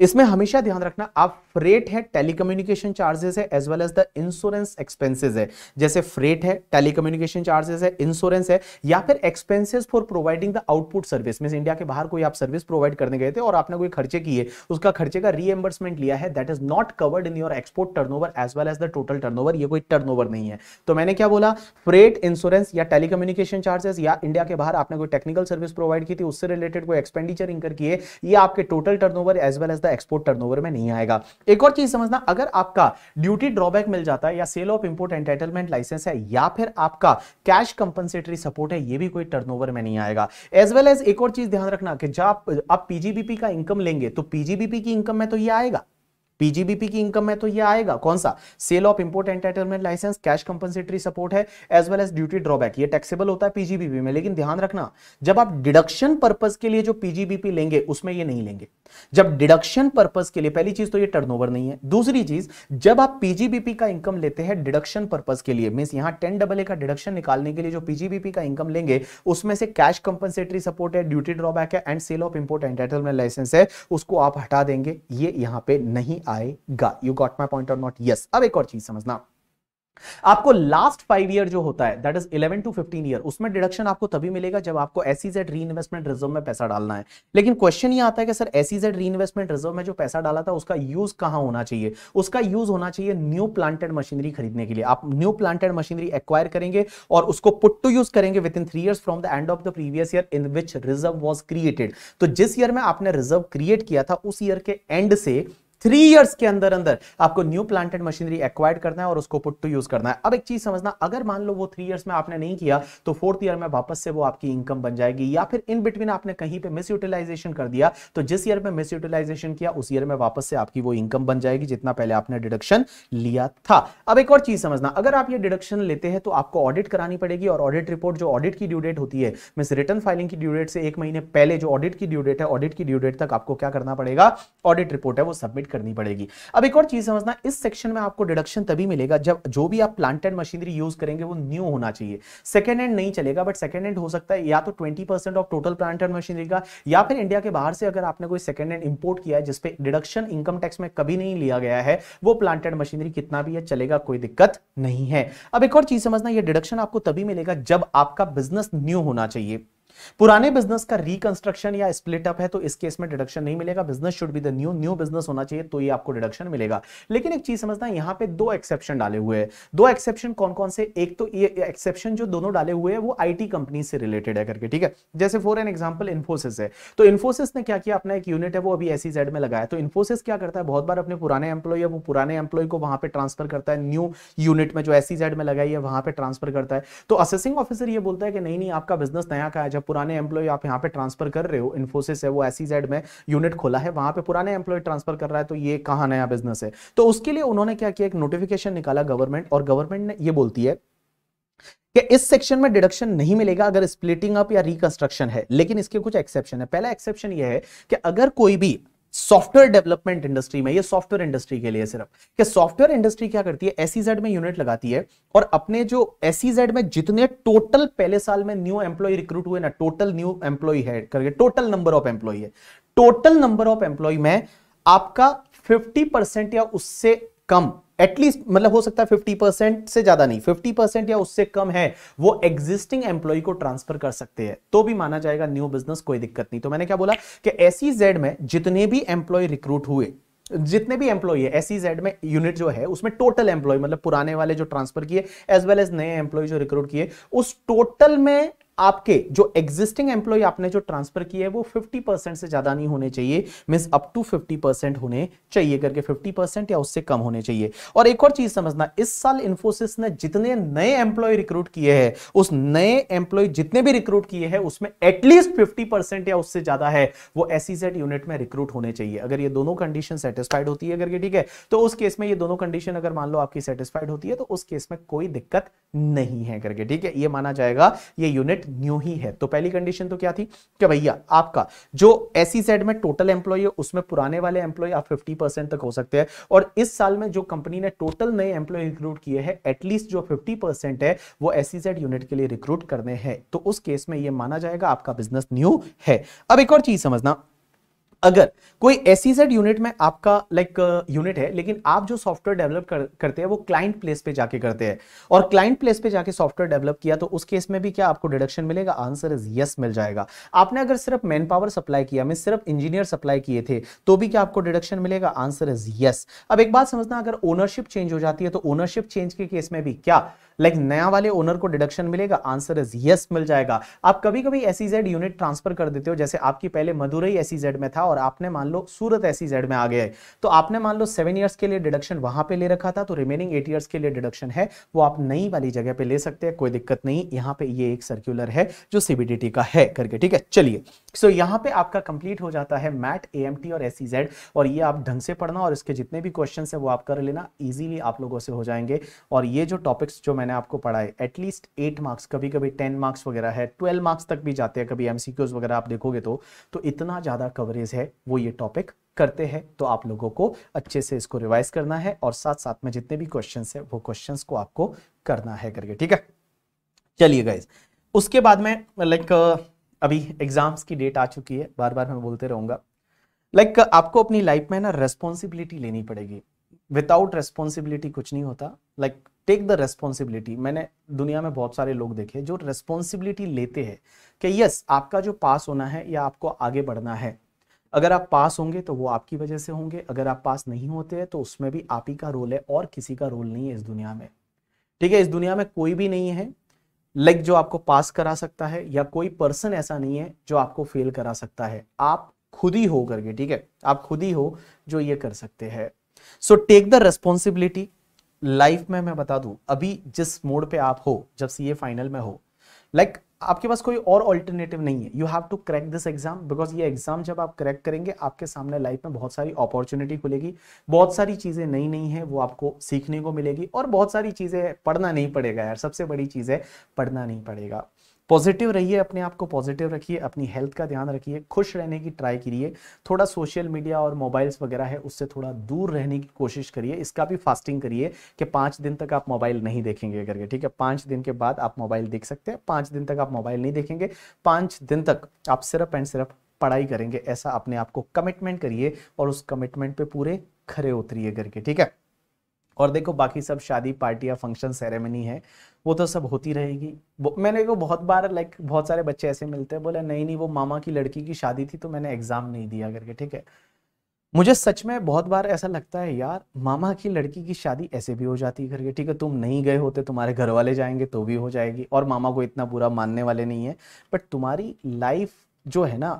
इसमें हमेशा ध्यान रखना आप फ्रेट है टेलीकम्युनिकेशन चार्जेस है as well as the insurance expenses है जैसे फ्रेट है टेलीकम्युनिकेशन चार्जेस है इंश्योरेंस है या फिर expenses for providing the output service mean India के बाहर कोई आप सर्विस प्रोवाइड करने गए थे और आपने कोई खर्चे किए उसका खर्चे का रीएम्बर्समेंट लिया है that is not covered in your export over as well as the total turn ये कोई टर्न नहीं है तो मैंने क्या बोला फ्रेट इंश्योरेंस या टेलीकम्युनिकेशन चार्जेस या इंडिया के बाहर आपने कोई टेक्निकल सर्विस प्रोवाइड की थी उससे रिलेटेड कोई एक्सपेंडिचर इंकर किए ये आपके total turn as well as the सकता है एक्सपोर्ट टर्नओवर में नहीं आएगा एक और चीज समझना अगर आपका ड्यूटी ड्रॉबैक मिल जाता है या sale of import entitlement license है या फिर आपका कैश कंपनसेटरी सपोर्ट है यह भी कोई टर्न में नहीं आएगा एज वेल एज एक और चीज ध्यान रखना कि जब आप पीजीबीपी का इनकम लेंगे तो पीजीबीपी की इनकम में तो यह आएगा पीजीबीपी की इनकम है तो ये आएगा कौन सा sale of import entertainment license cash compensatory support है as well as duty drawback ये टैक्सेबल होता है पीजीबीपी में लेकिन ध्यान रखना जब आप डिडक्शन पर्पज के लिए जो पीजीबीपी लेंगे उसमें ये नहीं लेंगे जब डिडक्शन पर्पज के लिए पहली चीज तो ये टर्न नहीं है दूसरी चीज जब आप पीजीबीपी का इनकम लेते हैं डिडक्शन पर्पज के लिए मीन यहां टेन डबल ए का डिडक्शन निकालने के लिए जो पीजीबीपी का इनकम लेंगे उसमें से कैश कंपनसेटरी सपोर्ट है ड्यूटी ड्रॉबैक है and sale of import entertainment license है उसको आप हटा देंगे ये यहां पे नहीं आएगा you got my point of not yes अब एक और चीज समझना आपको लास्ट फाइव ईयर जो होता है that is eleven to fifteen year उसमें डिडक्शन आपको तभी मिलेगा जब आपको एसीजेड री इन्वेस्टमेंट रिजर्व में पैसा डालना है लेकिन क्वेश्चन ये आता है कि sir SEZ reinvestment reserve में जो पैसा डाला था उसका यूज कहां होना चाहिए उसका यूज होना चाहिए न्यू प्लांटेड मशीनरी खरीदने के लिए आप न्यू प्लांटेड मशीनरी एक्वायर करेंगे और उसको पुट टू यूज करेंगे within three year from the end of the previous year in which reserve was created तो जिस ईयर में आपने रिजर्व क्रिएट किया था उस ईयर के एंड से थ्री इयर्स के अंदर अंदर आपको न्यू प्लांटेड मशीनरी एक्वायर करना है और उसको पुट टू यूज करना है अब एक चीज समझना अगर मान लो वो थ्री इयर्स में आपने नहीं किया तो फोर्थ ईयर में वापस से वो आपकी इनकम बन जाएगी या फिर इन बिटवीन आपने कहीं पे मिस यूटिलाइजेशन कर दिया तो जिस ईयर में मिस यूटिलाइजेशन किया उस ईयर में वापस से आपकी वो इनकम बन जाएगी जितना पहले आपने डिडक्शन लिया था अब एक और चीज समझना अगर आप ये डिडक्शन लेते हैं तो आपको ऑडिट करानी पड़ेगी और ऑडिट रिपोर्ट जो ऑडिट की ड्यू डेट होती है मिस रिटर्न फाइलिंग की ड्यू डेट से एक महीने पहले जो ऑडिट की ड्यू डेट है ऑडिट की ड्यू डेट तक आपको क्या करना पड़ेगा ऑडिट रिपोर्ट है वो सबमिट कैलकुलेट करनी पड़ेगी अब एक और चीज समझना इस सेक्शन में आपको डिडक्शन तभी मिलेगा जब जो भी आप प्लांट एंड मशीनरी यूज करेंगे वो न्यू होना चाहिए सेकेंड हैंड नहीं चलेगा बट सेकेंड हैंड हो सकता है या तो twenty of total plant and machinery का या फिर इंडिया के बाहर से अगर आपने कोई सेकेंड हैंड इंपोर्ट किया है जिसपे डिडक्शन इनकम टैक्स में कभी नहीं लिया गया है वो प्लांट एंड मशीनरी कितना भी है चलेगा कोई दिक्कत नहीं है अब एक और चीज समझना यह डिडक्शन आपको तभी मिलेगा जब आपका बिजनेस न्यू होना चाहिए पुराने बिजनेस का रिकंस्ट्रक्शन या स्प्लिट अप है तो इस केस में डिडक्शन नहीं मिलेगा business should be the new new business होना चाहिए तो ये आपको डिडक्शन मिलेगा लेकिन एक चीज समझना यहां पे दो एक्सेप्शन डाले हुए हैं दो एक्सेप्शन कौन कौन से एक तो ये एक्सेप्शन जो दोनों डाले हुए हैं वो आईटी कंपनी से रिलेटेड है करके ठीक है जैसे फॉर एन एग्जाम्पल इन्फोसिस है तो इन्फोसिस ने क्या किया अपना एक यूनिट है वो अभी एसी जेड e में लगाया तो इन्फोसिस क्या करता है बहुत बार अपने पुराने एम्प्लॉय है वो पुराने एम्प्लॉय को वहां पर ट्रांसफर करता है न्यू यूनिट में जो एसी जेड e में लगाई है वहां पर ट्रांसफर करता है तो असेसिंग ऑफिसर ये बोलता है कि नहीं नहीं आपका बिजनेस नया का है जब पुराने एम्प्लॉय आप यहाँ पे ट्रांसफर कर रहे हो इन्फोसिस है वो एस e में यूनिट खोला है वहां पे पुराने एम्प्लॉय ट्रांसफर कर रहा है तो ये कहाँ नया बिजनेस है तो उसके लिए उन्होंने क्या किया एक नोटिफिकेशन निकाला गवर्नमेंट और गवर्नमेंट ने ये बोलती है कि इस सेक्शन में डिडक्शन नहीं मिलेगा अगर स्प्लिटिंग अप या रिकंस्ट्रक्शन है लेकिन इसके कुछ एक्सेप्शन है पहला एक्सेप्शन यह है कि अगर कोई भी सॉफ्टवेयर डेवलपमेंट इंडस्ट्री में ये सॉफ्टवेयर इंडस्ट्री के लिए सिर्फ कि सॉफ्टवेयर इंडस्ट्री क्या करती है एसीजेड e में यूनिट लगाती है और अपने जो एसीजेड e में जितने टोटल पहले साल में न्यू एम्प्लॉय रिक्रूट हुए ना टोटल न्यू एम्प्लॉय है करके टोटल नंबर ऑफ एम्प्लॉय है टोटल नंबर ऑफ एम्प्लॉय में आपका फिफ्टी परसेंट या उससे कम एटलीस्ट मतलब हो सकता है फिफ्टी परसेंट से ज्यादा नहीं फिफ्टी परसेंट या उससे कम है वो एग्जिस्टिंग एम्प्लॉय को ट्रांसफर कर सकते हैं तो भी माना जाएगा न्यू बिजनेस कोई दिक्कत नहीं तो मैंने क्या बोला कि एसी जेड e में जितने भी एम्प्लॉय रिक्रूट हुए जितने भी एम्प्लॉय है एस जेड में यूनिट जो है उसमें टोटल एम्प्लॉय मतलब पुराने वाले जो ट्रांसफर किए एज वेल एज नए एम्प्लॉय जो रिक्रूट किए उस टोटल में आपके जो एग्जिस्टिंग एम्प्लॉय आपने जो ट्रांसफर किया है वो 50 परसेंट से ज्यादा नहीं होने चाहिए मीन अप टू 50 परसेंट होने चाहिए करके 50 परसेंट या उससे कम होने चाहिए और एक और चीज समझना इस साल इंफोसिस ने जितने नए एम्प्लॉय रिक्रूट किए हैं उस नए एम्प्लॉय जितने भी रिक्रूट किए हैं उसमें एटलीस्ट फिफ्टी या उससे ज्यादा है वो एस यूनिट e में रिक्रूट होने चाहिए अगर ये दोनों कंडीशन सेटिस्फाइड होती है करके ठीक है तो उस केस में ये दोनों कंडीशन अगर मान लो आपकी सेटिस्फाइड होती है तो उस केस में कोई दिक्कत नहीं है करके ठीक है ये माना जाएगा ये यूनिट न्यू ही है तो पहली कंडीशन तो क्या थी कि भैया आपका जो एसी सेट e में टोटल एम्प्लॉय है उसमें पुराने वाले एम्प्लॉय आप 50 परसेंट तक हो सकते हैं और इस साल में जो कंपनी ने टोटल नए एम्प्लॉय रिक्रूट किए हैं एटलीस्ट जो 50 परसेंट है वो एसी सेट यूनिट के लिए रिक्रूट करने हैं तो उस केस में ये माना जाएगा आपका बिजनेस न्यू है अब एक और चीज समझना अगर कोई एसी यूनिट e में आपका लाइक like, यूनिट uh, है लेकिन आप जो सॉफ्टवेयर डेवलप कर, करते हैं वो क्लाइंट प्लेस पे जाके करते हैं और क्लाइंट प्लेस पे जाके सॉफ्टवेयर डेवलप किया तो उस केस में भी क्या आपको डिडक्शन मिलेगा आंसर इज यस मिल जाएगा आपने अगर सिर्फ मैन पावर सप्लाई किया मैं सिर्फ इंजीनियर सप्लाई किए थे तो भी क्या आपको डिडक्शन मिलेगा आंसर इज यस अब एक बात समझना अगर ओनरशिप चेंज हो जाती है तो ओनरशिप चेंज के केस में भी क्या लाइक like, नया वाले ओनर को डिडक्शन मिलेगा आंसर इज यस मिल जाएगा आप कभी कभी एस यूनिट ट्रांसफर कर देते हो जैसे आपकी पहले मदुरई एस e में था और आपने मान लो सूरत एस e में आ गए तो आपने मान लो सेवन ईयर्स के लिए डिडक्शन वहां पर ले रखा था तो रिमेनिंग एट ईयर्स के लिए डिडक्शन है वो आप नई वाली जगह पर ले सकते हैं कोई दिक्कत नहीं यहाँ पे ये एक सर्क्यूलर है जो सीबीडीटी का है करके ठीक है चलिए सो so, यहाँ पे आपका कंप्लीट हो जाता है मैट ए और एसईजेड e और ये आप ढंग से पढ़ना और इसके जितने भी क्वेश्चन है वो आप कर लेना ईजिली आप लोगों से हो जाएंगे और ये जो टॉपिक्स जो मैंने मैंने आपको पढ़ाए एटलीस्ट एट मार्क्स कभी कभी टेन मार्क्स वगैरह है ट्वेल्व मार्क्स तक भी जाते हैं कभी एमसीक्यूज वगैरह आप देखोगे तो, तो इतना ज़्यादा कवरेज है वो ये टॉपिक करते हैं तो आप लोगों को अच्छे से इसको रिवाइज करना है और साथ साथ में जितने भी क्वेश्चन है वो क्वेश्चन को आपको करना है करके ठीक है चलिए गाइज उसके बाद में लाइक अभी एग्जाम्स की डेट आ चुकी है बार बार मैं बोलते रहूंगा लाइक like, आपको अपनी लाइफ में ना रेस्पॉन्सिबिलिटी लेनी पड़ेगी विदाउट रेस्पॉन्सिबिलिटी कुछ नहीं होता like like, take the responsibility मैंने दुनिया में बहुत सारे लोग देखे जो रेस्पॉन्सिबिलिटी लेते हैं कि यस आपका जो पास होना है या आपको आगे बढ़ना है अगर आप पास होंगे तो वो आपकी वजह से होंगे अगर आप पास नहीं होते हैं तो उसमें भी आप ही का रोल है और किसी का रोल नहीं है इस दुनिया में ठीक है इस दुनिया में कोई भी नहीं है लाइक जो आपको पास करा सकता है या कोई पर्सन ऐसा नहीं है जो आपको फेल करा सकता है आप खुद ही हो करके ठीक है आप खुद ही हो जो ये कर सकते हैं so take the responsibility life में मैं बता दूं अभी जिस मोड पे आप हो जब सीए फाइनल में हो लाइक like, आपके पास कोई और ऑल्टरनेटिव नहीं है you have to crack this exam because ये एग्जाम जब आप क्रैक करेंगे आपके सामने लाइफ में बहुत सारी अपॉर्चुनिटी खुलेगी बहुत सारी चीज़ें नई नई हैं वो आपको सीखने को मिलेगी और बहुत सारी चीज़ें पढ़ना नहीं पड़ेगा यार सबसे बड़ी चीज़ है पढ़ना नहीं पड़ेगा पॉजिटिव रहिए अपने आप को पॉजिटिव रखिए अपनी हेल्थ का ध्यान रखिए खुश रहने की ट्राई करिए थोड़ा सोशल मीडिया और मोबाइल्स वगैरह है उससे थोड़ा दूर रहने की कोशिश करिए इसका भी फास्टिंग करिए कि पाँच दिन तक आप मोबाइल नहीं देखेंगे करके ठीक है पाँच दिन के बाद आप मोबाइल देख सकते हैं पाँच दिन तक आप मोबाइल नहीं देखेंगे पाँच दिन तक आप सिर्फ एंड सिर्फ पढ़ाई करेंगे ऐसा अपने आप को कमिटमेंट करिए और उस कमिटमेंट पर पूरे खरे उतरिए करके ठीक है और देखो बाकी सब शादी पार्टियाँ फंक्शन सेरेमनी है वो तो सब होती रहेगी मैंने को बहुत बार लाइक बहुत सारे बच्चे ऐसे मिलते हैं बोला नहीं नहीं वो मामा की लड़की की शादी थी तो मैंने एग्ज़ाम नहीं दिया करके ठीक है मुझे सच में बहुत बार ऐसा लगता है यार मामा की लड़की की शादी ऐसे भी हो जाती है करके ठीक है तुम नहीं गए होते तुम्हारे घर वाले जाएंगे तो भी हो जाएगी और मामा को इतना बुरा मानने वाले नहीं है बट तुम्हारी लाइफ जो है ना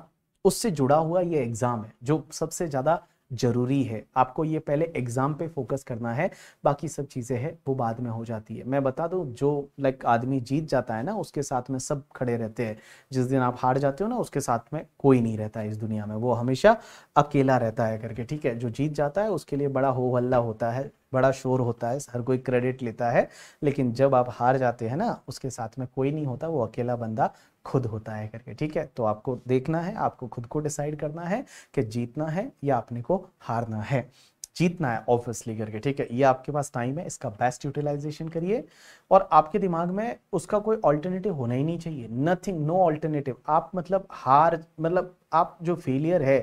उससे जुड़ा हुआ ये एग्ज़ाम है जो सबसे ज़्यादा जरूरी है आपको ये पहले एग्जाम पे फोकस करना है बाकी सब चीज़ें हैं वो बाद में हो जाती है मैं बता दूं जो लाइक आदमी जीत जाता है ना उसके साथ में सब खड़े रहते हैं जिस दिन आप हार जाते हो ना उसके साथ में कोई नहीं रहता है इस दुनिया में वो हमेशा अकेला रहता है करके ठीक है जो जीत जाता है उसके लिए बड़ा हो हल्ला होता है बड़ा शोर होता है हर कोई क्रेडिट लेता है लेकिन जब आप हार जाते हैं ना उसके साथ में कोई नहीं होता वो अकेला बंदा खुद होता है करके ठीक है तो आपको देखना है आपको खुद को डिसाइड करना है कि जीतना है या अपने को हारना है जीतना है ऑब्वियसली करके ठीक है ये आपके पास टाइम है इसका बेस्ट यूटिलाइजेशन करिए और आपके दिमाग में उसका कोई ऑल्टरनेटिव होना ही नहीं चाहिए नथिंग नो ऑल्टरनेटिव आप मतलब हार मतलब आप जो फेलियर है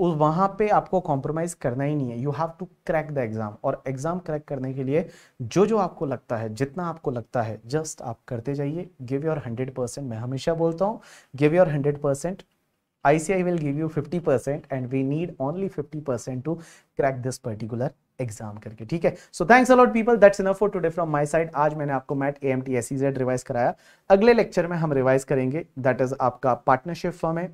वहां पे आपको कॉम्प्रोमाइज करना ही नहीं है you have to crack the exam और एग्जाम क्रैक करने के लिए जो जो आपको लगता है जितना आपको लगता है जस्ट आप करते जाइए गिव योर हंड्रेड परसेंट मैं हमेशा बोलता हूँ give your hundred percent give you fifty percent and we need only fifty percent to crack this particular exam करके ठीक है so thanks a lot people that's enough for today from my side आज मैंने आपको MAT A M T S revise कराया अगले लेक्चर में हम रिवाइज करेंगे दैट इज आपका पार्टनरशिप फॉर्म है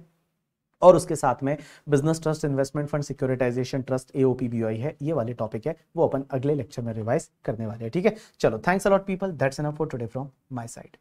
और उसके साथ में business trust investment fund securitization trust एओपीबीआई है ये वाले टॉपिक है वो अपन अगले लेक्चर में रिवाइज करने वाले हैं ठीक है चलो thanks a lot people that's enough for today from my side